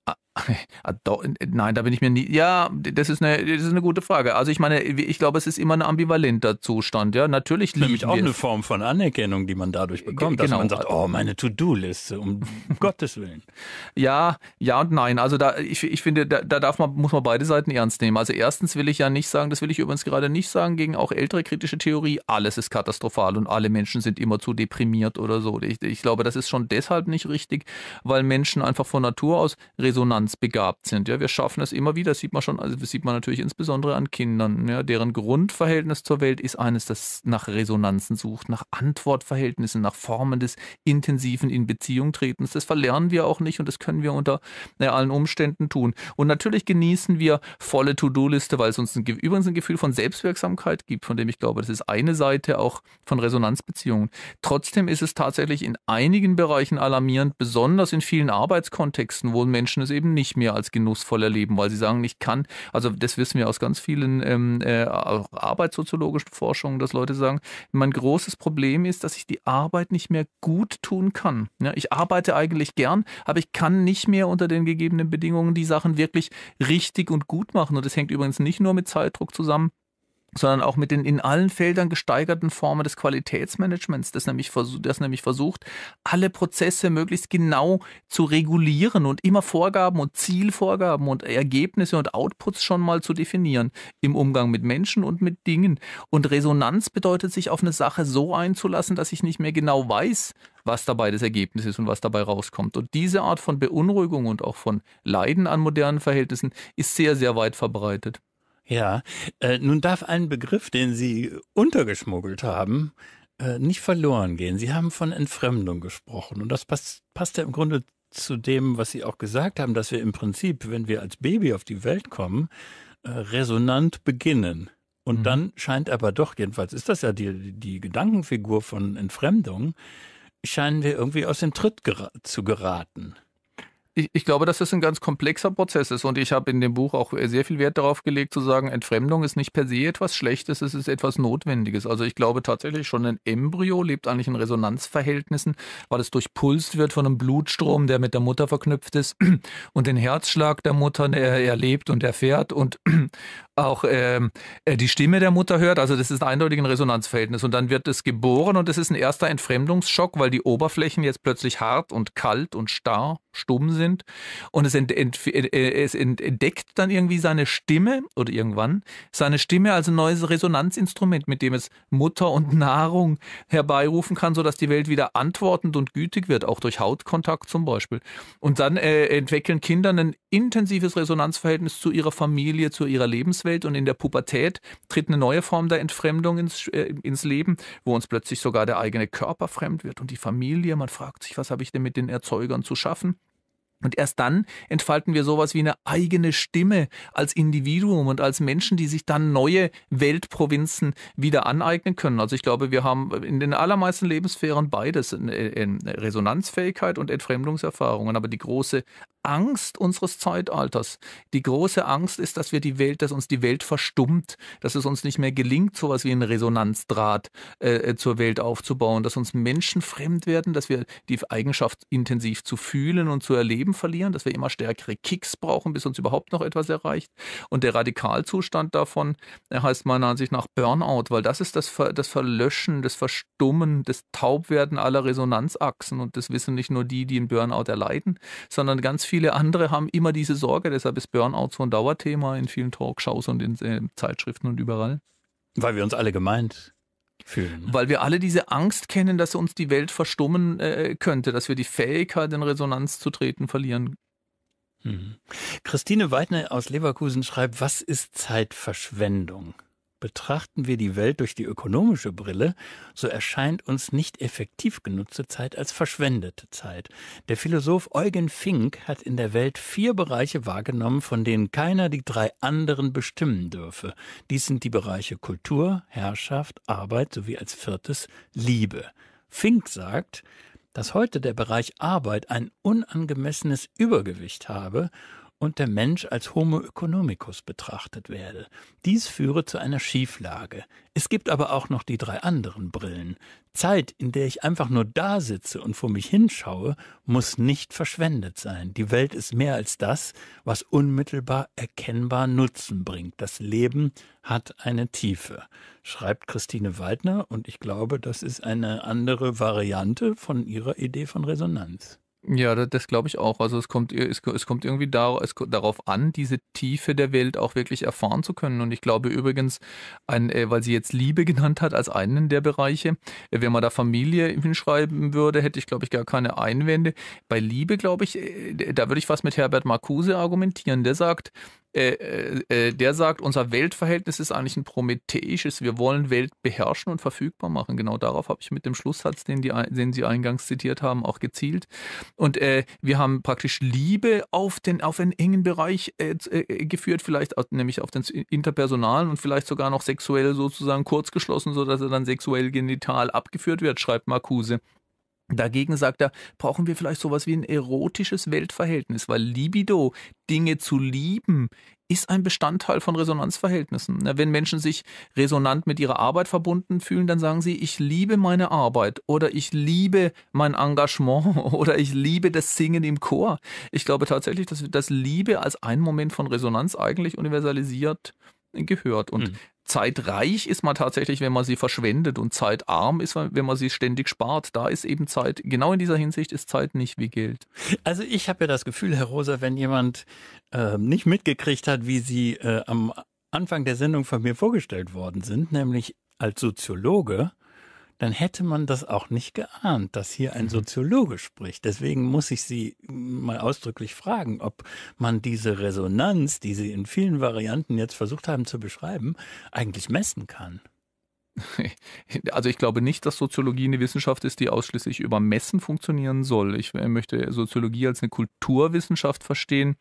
Ah, Ah, nein, da bin ich mir nie. Ja, das ist eine, das ist eine gute Frage. Also ich meine, ich glaube, es ist immer ein ambivalenter Zustand. Ja, natürlich lieben Nämlich auch eine Form von Anerkennung, die man dadurch bekommt, genau. dass man sagt, oh, meine To-Do-Liste, um Gottes Willen. Ja, ja und nein. Also da, ich, ich finde, da, da darf man, muss man beide Seiten ernst nehmen. Also erstens will ich ja nicht sagen, das will ich übrigens gerade nicht sagen, gegen auch ältere kritische Theorie, alles ist katastrophal und alle Menschen sind immer zu deprimiert oder so. Ich, ich glaube, das ist schon deshalb nicht richtig, weil Menschen einfach von Natur aus resonant begabt sind. Ja, wir schaffen es immer wieder, das sieht man schon, also das sieht man natürlich insbesondere an Kindern, ja, deren Grundverhältnis zur Welt ist eines, das nach Resonanzen sucht, nach Antwortverhältnissen, nach Formen des intensiven in Beziehung tretens. Das verlernen wir auch nicht und das können wir unter naja, allen Umständen tun. Und natürlich genießen wir volle To-Do-Liste, weil es uns ein, übrigens ein Gefühl von Selbstwirksamkeit gibt, von dem ich glaube, das ist eine Seite auch von Resonanzbeziehungen. Trotzdem ist es tatsächlich in einigen Bereichen alarmierend, besonders in vielen Arbeitskontexten, wo Menschen es eben nicht mehr als genussvoll erleben, weil sie sagen, ich kann, also das wissen wir aus ganz vielen ähm, äh, arbeitssoziologischen Forschungen, dass Leute sagen, mein großes Problem ist, dass ich die Arbeit nicht mehr gut tun kann. Ja, ich arbeite eigentlich gern, aber ich kann nicht mehr unter den gegebenen Bedingungen die Sachen wirklich richtig und gut machen. Und das hängt übrigens nicht nur mit Zeitdruck zusammen, sondern auch mit den in allen Feldern gesteigerten Formen des Qualitätsmanagements, das nämlich, das nämlich versucht, alle Prozesse möglichst genau zu regulieren und immer Vorgaben und Zielvorgaben und Ergebnisse und Outputs schon mal zu definieren im Umgang mit Menschen und mit Dingen. Und Resonanz bedeutet, sich auf eine Sache so einzulassen, dass ich nicht mehr genau weiß, was dabei das Ergebnis ist und was dabei rauskommt. Und diese Art von Beunruhigung und auch von Leiden an modernen Verhältnissen ist sehr, sehr weit verbreitet. Ja, äh, nun darf ein Begriff, den Sie untergeschmuggelt haben, äh, nicht verloren gehen. Sie haben von Entfremdung gesprochen und das passt, passt ja im Grunde zu dem, was Sie auch gesagt haben, dass wir im Prinzip, wenn wir als Baby auf die Welt kommen, äh, resonant beginnen. Und mhm. dann scheint aber doch, jedenfalls ist das ja die, die Gedankenfigur von Entfremdung, scheinen wir irgendwie aus dem Tritt gera zu geraten ich, ich, glaube, dass das ein ganz komplexer Prozess ist und ich habe in dem Buch auch sehr viel Wert darauf gelegt, zu sagen, Entfremdung ist nicht per se etwas Schlechtes, es ist etwas Notwendiges. Also ich glaube tatsächlich schon ein Embryo lebt eigentlich in Resonanzverhältnissen, weil es durchpulst wird von einem Blutstrom, der mit der Mutter verknüpft ist und den Herzschlag der Mutter, erlebt und erfährt und auch ähm, äh, die Stimme der Mutter hört. Also das ist eindeutig ein Resonanzverhältnis. Und dann wird es geboren und es ist ein erster Entfremdungsschock, weil die Oberflächen jetzt plötzlich hart und kalt und starr, stumm sind. Und es, ent ent äh, es entdeckt dann irgendwie seine Stimme oder irgendwann seine Stimme als ein neues Resonanzinstrument, mit dem es Mutter und Nahrung herbeirufen kann, sodass die Welt wieder antwortend und gütig wird, auch durch Hautkontakt zum Beispiel. Und dann äh, entwickeln Kinder ein intensives Resonanzverhältnis zu ihrer Familie, zu ihrer Lebenswelt. Arbeitswelt und in der Pubertät tritt eine neue Form der Entfremdung ins, äh, ins Leben, wo uns plötzlich sogar der eigene Körper fremd wird und die Familie. Man fragt sich, was habe ich denn mit den Erzeugern zu schaffen? Und erst dann entfalten wir sowas wie eine eigene Stimme als Individuum und als Menschen, die sich dann neue Weltprovinzen wieder aneignen können. Also ich glaube, wir haben in den allermeisten Lebenssphären beides, Resonanzfähigkeit und Entfremdungserfahrungen. Aber die große Angst unseres Zeitalters. Die große Angst ist, dass wir die Welt, dass uns die Welt verstummt, dass es uns nicht mehr gelingt, so sowas wie einen Resonanzdraht äh, äh, zur Welt aufzubauen, dass uns Menschen fremd werden, dass wir die Eigenschaft intensiv zu fühlen und zu erleben verlieren, dass wir immer stärkere Kicks brauchen, bis uns überhaupt noch etwas erreicht. Und der Radikalzustand davon heißt meiner Ansicht nach Burnout, weil das ist das, Ver das Verlöschen, das Verstummen, das Taubwerden aller Resonanzachsen und das wissen nicht nur die, die einen Burnout erleiden, sondern ganz viele viele andere haben immer diese Sorge, deshalb ist Burnout so ein Dauerthema in vielen Talkshows und in äh, Zeitschriften und überall. Weil wir uns alle gemeint fühlen. Ne? Weil wir alle diese Angst kennen, dass uns die Welt verstummen äh, könnte, dass wir die Fähigkeit, in Resonanz zu treten, verlieren mhm. Christine Weidner aus Leverkusen schreibt, was ist Zeitverschwendung? Betrachten wir die Welt durch die ökonomische Brille, so erscheint uns nicht effektiv genutzte Zeit als verschwendete Zeit. Der Philosoph Eugen Fink hat in der Welt vier Bereiche wahrgenommen, von denen keiner die drei anderen bestimmen dürfe. Dies sind die Bereiche Kultur, Herrschaft, Arbeit sowie als viertes Liebe. Fink sagt, dass heute der Bereich Arbeit ein unangemessenes Übergewicht habe und der Mensch als Homo economicus betrachtet werde. Dies führe zu einer Schieflage. Es gibt aber auch noch die drei anderen Brillen. Zeit, in der ich einfach nur da sitze und vor mich hinschaue, muss nicht verschwendet sein. Die Welt ist mehr als das, was unmittelbar erkennbar Nutzen bringt. Das Leben hat eine Tiefe, schreibt Christine Waldner, und ich glaube, das ist eine andere Variante von ihrer Idee von Resonanz. Ja, das, das glaube ich auch. Also es kommt, es, es kommt irgendwie dar, es, darauf an, diese Tiefe der Welt auch wirklich erfahren zu können. Und ich glaube übrigens, ein, äh, weil sie jetzt Liebe genannt hat als einen der Bereiche, äh, wenn man da Familie hinschreiben würde, hätte ich, glaube ich, gar keine Einwände. Bei Liebe, glaube ich, äh, da würde ich was mit Herbert Marcuse argumentieren. Der sagt, äh, äh, äh, der sagt, unser Weltverhältnis ist eigentlich ein prometheisches. Wir wollen Welt beherrschen und verfügbar machen. Genau darauf habe ich mit dem Schlusssatz, den, die, den Sie eingangs zitiert haben, auch gezielt. Und äh, wir haben praktisch Liebe auf den auf einen engen Bereich geführt, vielleicht auch, nämlich auf den interpersonalen und vielleicht sogar noch sexuell sozusagen kurzgeschlossen, sodass er dann sexuell genital abgeführt wird, schreibt Marcuse. Dagegen sagt er, brauchen wir vielleicht sowas wie ein erotisches Weltverhältnis, weil Libido, Dinge zu lieben, ist ein Bestandteil von Resonanzverhältnissen. Wenn Menschen sich resonant mit ihrer Arbeit verbunden fühlen, dann sagen sie, ich liebe meine Arbeit oder ich liebe mein Engagement oder ich liebe das Singen im Chor. Ich glaube tatsächlich, dass, dass Liebe als ein Moment von Resonanz eigentlich universalisiert gehört. Und mhm. zeitreich ist man tatsächlich, wenn man sie verschwendet und zeitarm ist wenn man sie ständig spart. Da ist eben Zeit, genau in dieser Hinsicht ist Zeit nicht wie Geld. Also ich habe ja das Gefühl, Herr Rosa, wenn jemand äh, nicht mitgekriegt hat, wie Sie äh, am Anfang der Sendung von mir vorgestellt worden sind, nämlich als Soziologe, dann hätte man das auch nicht geahnt, dass hier ein mhm. Soziologe spricht. Deswegen muss ich Sie mal ausdrücklich fragen, ob man diese Resonanz, die Sie in vielen Varianten jetzt versucht haben zu beschreiben, eigentlich messen kann. Also ich glaube nicht, dass Soziologie eine Wissenschaft ist, die ausschließlich über Messen funktionieren soll. Ich äh, möchte Soziologie als eine Kulturwissenschaft verstehen,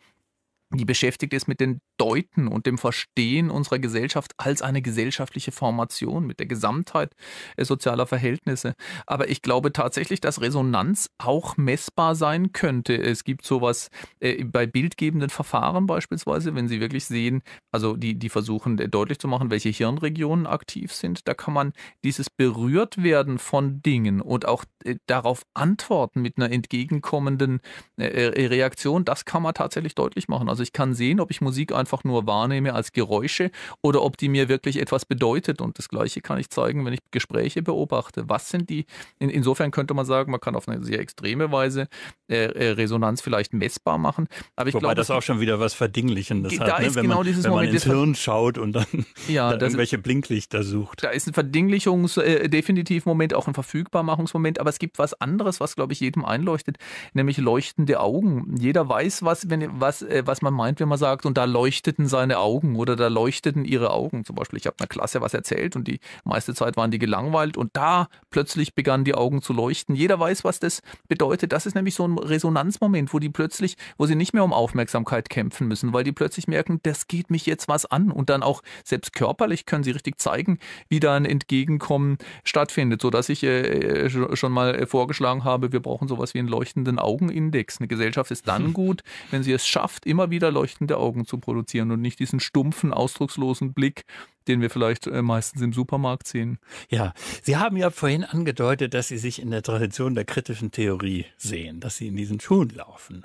die beschäftigt ist mit dem Deuten und dem Verstehen unserer Gesellschaft als eine gesellschaftliche Formation, mit der Gesamtheit äh, sozialer Verhältnisse. Aber ich glaube tatsächlich, dass Resonanz auch messbar sein könnte. Es gibt sowas äh, bei bildgebenden Verfahren beispielsweise, wenn Sie wirklich sehen, also die, die versuchen äh, deutlich zu machen, welche Hirnregionen aktiv sind, da kann man dieses Berührtwerden von Dingen und auch äh, darauf antworten mit einer entgegenkommenden äh, Reaktion, das kann man tatsächlich deutlich machen. Also also ich kann sehen, ob ich Musik einfach nur wahrnehme als Geräusche oder ob die mir wirklich etwas bedeutet. Und das Gleiche kann ich zeigen, wenn ich Gespräche beobachte. Was sind die? In, insofern könnte man sagen, man kann auf eine sehr extreme Weise äh, äh Resonanz vielleicht messbar machen. Aber ich Wobei das auch schon wieder was Verdingliches hat, ne? wenn, genau man, wenn man ins Hirn schaut und dann, ja, dann irgendwelche Blinklichter sucht. Da ist ein Verdinglichungs äh, definitiv Moment, auch ein Verfügbarmachungsmoment. Aber es gibt was anderes, was, glaube ich, jedem einleuchtet, nämlich leuchtende Augen. Jeder weiß, was, wenn, was, äh, was man meint, wenn man sagt, und da leuchteten seine Augen oder da leuchteten ihre Augen. Zum Beispiel, ich habe einer Klasse was erzählt und die meiste Zeit waren die gelangweilt und da plötzlich begannen die Augen zu leuchten. Jeder weiß, was das bedeutet. Das ist nämlich so ein Resonanzmoment, wo die plötzlich, wo sie nicht mehr um Aufmerksamkeit kämpfen müssen, weil die plötzlich merken, das geht mich jetzt was an und dann auch selbst körperlich können sie richtig zeigen, wie da ein Entgegenkommen stattfindet, sodass ich äh, äh schon mal äh, vorgeschlagen habe, wir brauchen sowas wie einen leuchtenden Augenindex. Eine Gesellschaft ist dann gut, wenn sie es schafft, immer wieder wieder leuchtende Augen zu produzieren und nicht diesen stumpfen, ausdruckslosen Blick, den wir vielleicht äh, meistens im Supermarkt sehen. Ja, Sie haben ja vorhin angedeutet, dass Sie sich in der Tradition der kritischen Theorie sehen, dass Sie in diesen Schuhen laufen.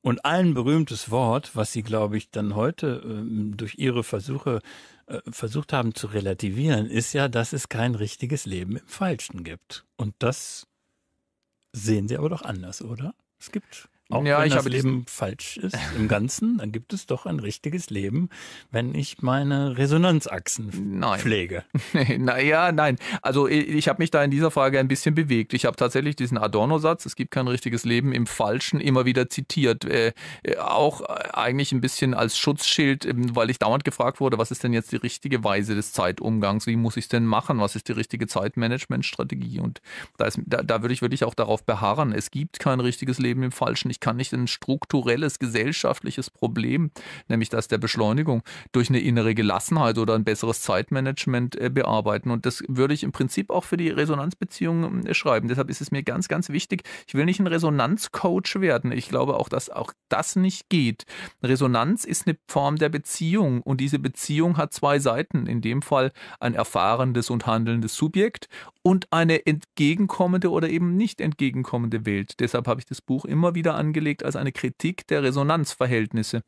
Und ein berühmtes Wort, was Sie, glaube ich, dann heute ähm, durch Ihre Versuche äh, versucht haben zu relativieren, ist ja, dass es kein richtiges Leben im Falschen gibt. Und das sehen Sie aber doch anders, oder? Es gibt auch ja, wenn das Leben falsch ist im Ganzen, dann gibt es doch ein richtiges Leben, wenn ich meine Resonanzachsen nein. pflege. naja, nein. Also ich, ich habe mich da in dieser Frage ein bisschen bewegt. Ich habe tatsächlich diesen Adorno-Satz, es gibt kein richtiges Leben im Falschen, immer wieder zitiert. Äh, äh auch äh, eigentlich ein bisschen als Schutzschild, ähm, weil ich dauernd gefragt wurde, was ist denn jetzt die richtige Weise des Zeitumgangs? Wie muss ich es denn machen? Was ist die richtige Zeitmanagementstrategie? Und da, ist, da, da würde ich wirklich auch darauf beharren, es gibt kein richtiges Leben im Falschen ich kann nicht ein strukturelles gesellschaftliches Problem, nämlich das der Beschleunigung, durch eine innere Gelassenheit oder ein besseres Zeitmanagement äh, bearbeiten. Und das würde ich im Prinzip auch für die Resonanzbeziehungen äh, schreiben. Deshalb ist es mir ganz, ganz wichtig, ich will nicht ein Resonanzcoach werden. Ich glaube auch, dass auch das nicht geht. Resonanz ist eine Form der Beziehung und diese Beziehung hat zwei Seiten. In dem Fall ein erfahrenes und handelndes Subjekt und eine entgegenkommende oder eben nicht entgegenkommende Welt. Deshalb habe ich das Buch immer wieder an angelegt als eine Kritik der Resonanzverhältnisse.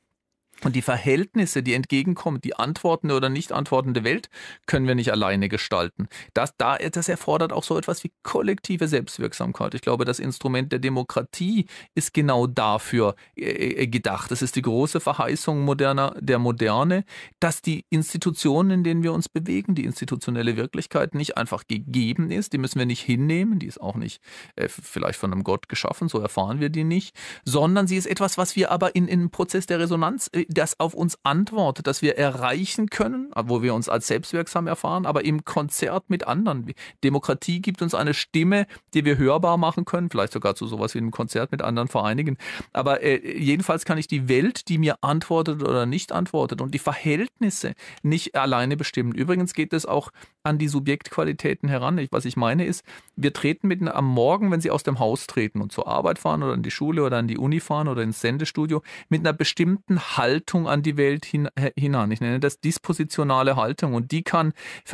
Und die Verhältnisse, die entgegenkommen, die antwortende oder nicht antwortende Welt, können wir nicht alleine gestalten. Das, das erfordert auch so etwas wie kollektive Selbstwirksamkeit. Ich glaube, das Instrument der Demokratie ist genau dafür äh, äh, gedacht. Das ist die große Verheißung moderner, der Moderne, dass die Institutionen, in denen wir uns bewegen, die institutionelle Wirklichkeit nicht einfach gegeben ist. Die müssen wir nicht hinnehmen. Die ist auch nicht äh, vielleicht von einem Gott geschaffen, so erfahren wir die nicht, sondern sie ist etwas, was wir aber in, in einem Prozess der Resonanz äh, das auf uns antwortet, das wir erreichen können, wo wir uns als selbstwirksam erfahren, aber im Konzert mit anderen. Demokratie gibt uns eine Stimme, die wir hörbar machen können, vielleicht sogar zu sowas wie einem Konzert mit anderen vereinigen. Aber äh, jedenfalls kann ich die Welt, die mir antwortet oder nicht antwortet und die Verhältnisse nicht alleine bestimmen. Übrigens geht es auch an die Subjektqualitäten heran. Ich, was ich meine ist, wir treten mit am Morgen, wenn Sie aus dem Haus treten und zur Arbeit fahren oder in die Schule oder in die Uni fahren oder ins Sendestudio, mit einer bestimmten Haltung Haltung an die Welt hin, hinein. Ich nenne das dispositionale Haltung und die kann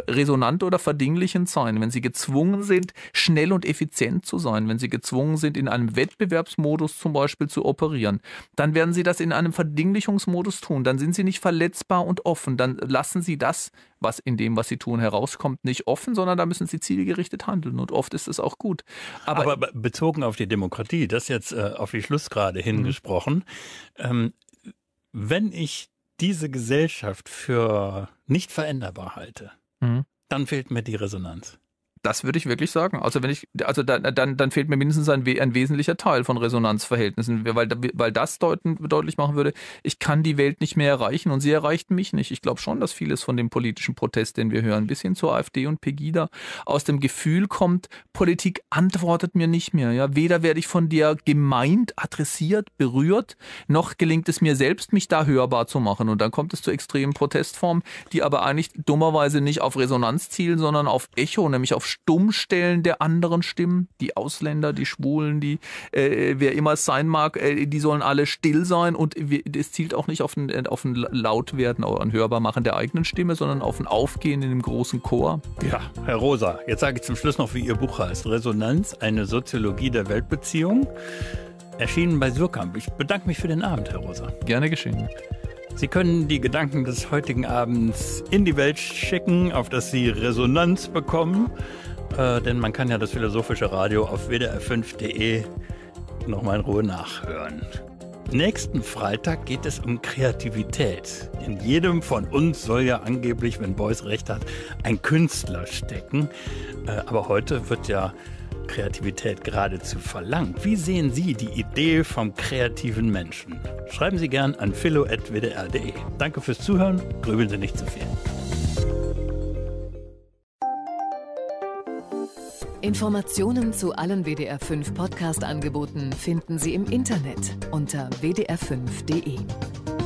resonant oder verdinglichend sein, wenn sie gezwungen sind, schnell und effizient zu sein, wenn sie gezwungen sind, in einem Wettbewerbsmodus zum Beispiel zu operieren, dann werden sie das in einem Verdinglichungsmodus tun, dann sind sie nicht verletzbar und offen, dann lassen sie das, was in dem, was sie tun, herauskommt, nicht offen, sondern da müssen sie zielgerichtet handeln und oft ist es auch gut. Aber, Aber bezogen auf die Demokratie, das jetzt äh, auf die Schlussgrade mhm. hingesprochen, mhm. ähm, wenn ich diese Gesellschaft für nicht veränderbar halte, mhm. dann fehlt mir die Resonanz. Das würde ich wirklich sagen. Also wenn ich, also da, dann, dann fehlt mir mindestens ein, ein wesentlicher Teil von Resonanzverhältnissen, weil, weil das deuten, deutlich machen würde, ich kann die Welt nicht mehr erreichen und sie erreicht mich nicht. Ich glaube schon, dass vieles von dem politischen Protest, den wir hören, bis hin zur AfD und Pegida, aus dem Gefühl kommt, Politik antwortet mir nicht mehr. Ja, weder werde ich von dir gemeint, adressiert, berührt, noch gelingt es mir selbst, mich da hörbar zu machen. Und dann kommt es zu extremen Protestformen, die aber eigentlich dummerweise nicht auf Resonanz zielen, sondern auf Echo, nämlich auf Stummstellen der anderen Stimmen. Die Ausländer, die Schwulen, die äh, wer immer es sein mag, äh, die sollen alle still sein und es zielt auch nicht auf ein, äh, auf ein Lautwerden oder ein Hörbarmachen der eigenen Stimme, sondern auf ein Aufgehen in dem großen Chor. Ja, Herr Rosa, jetzt sage ich zum Schluss noch, wie Ihr Buch heißt. Resonanz, eine Soziologie der Weltbeziehung. Erschienen bei Surkamp. Ich bedanke mich für den Abend, Herr Rosa. Gerne geschehen. Sie können die Gedanken des heutigen Abends in die Welt schicken, auf dass sie Resonanz bekommen. Äh, denn man kann ja das philosophische Radio auf wdr5.de nochmal in Ruhe nachhören. Nächsten Freitag geht es um Kreativität. In jedem von uns soll ja angeblich, wenn Beuys recht hat, ein Künstler stecken. Äh, aber heute wird ja Kreativität geradezu verlangt. Wie sehen Sie die Idee vom kreativen Menschen? Schreiben Sie gern an philo.wdr.de. Danke fürs Zuhören, grübeln Sie nicht zu viel. Informationen zu allen WDR 5 Podcast-Angeboten finden Sie im Internet unter wdr5.de.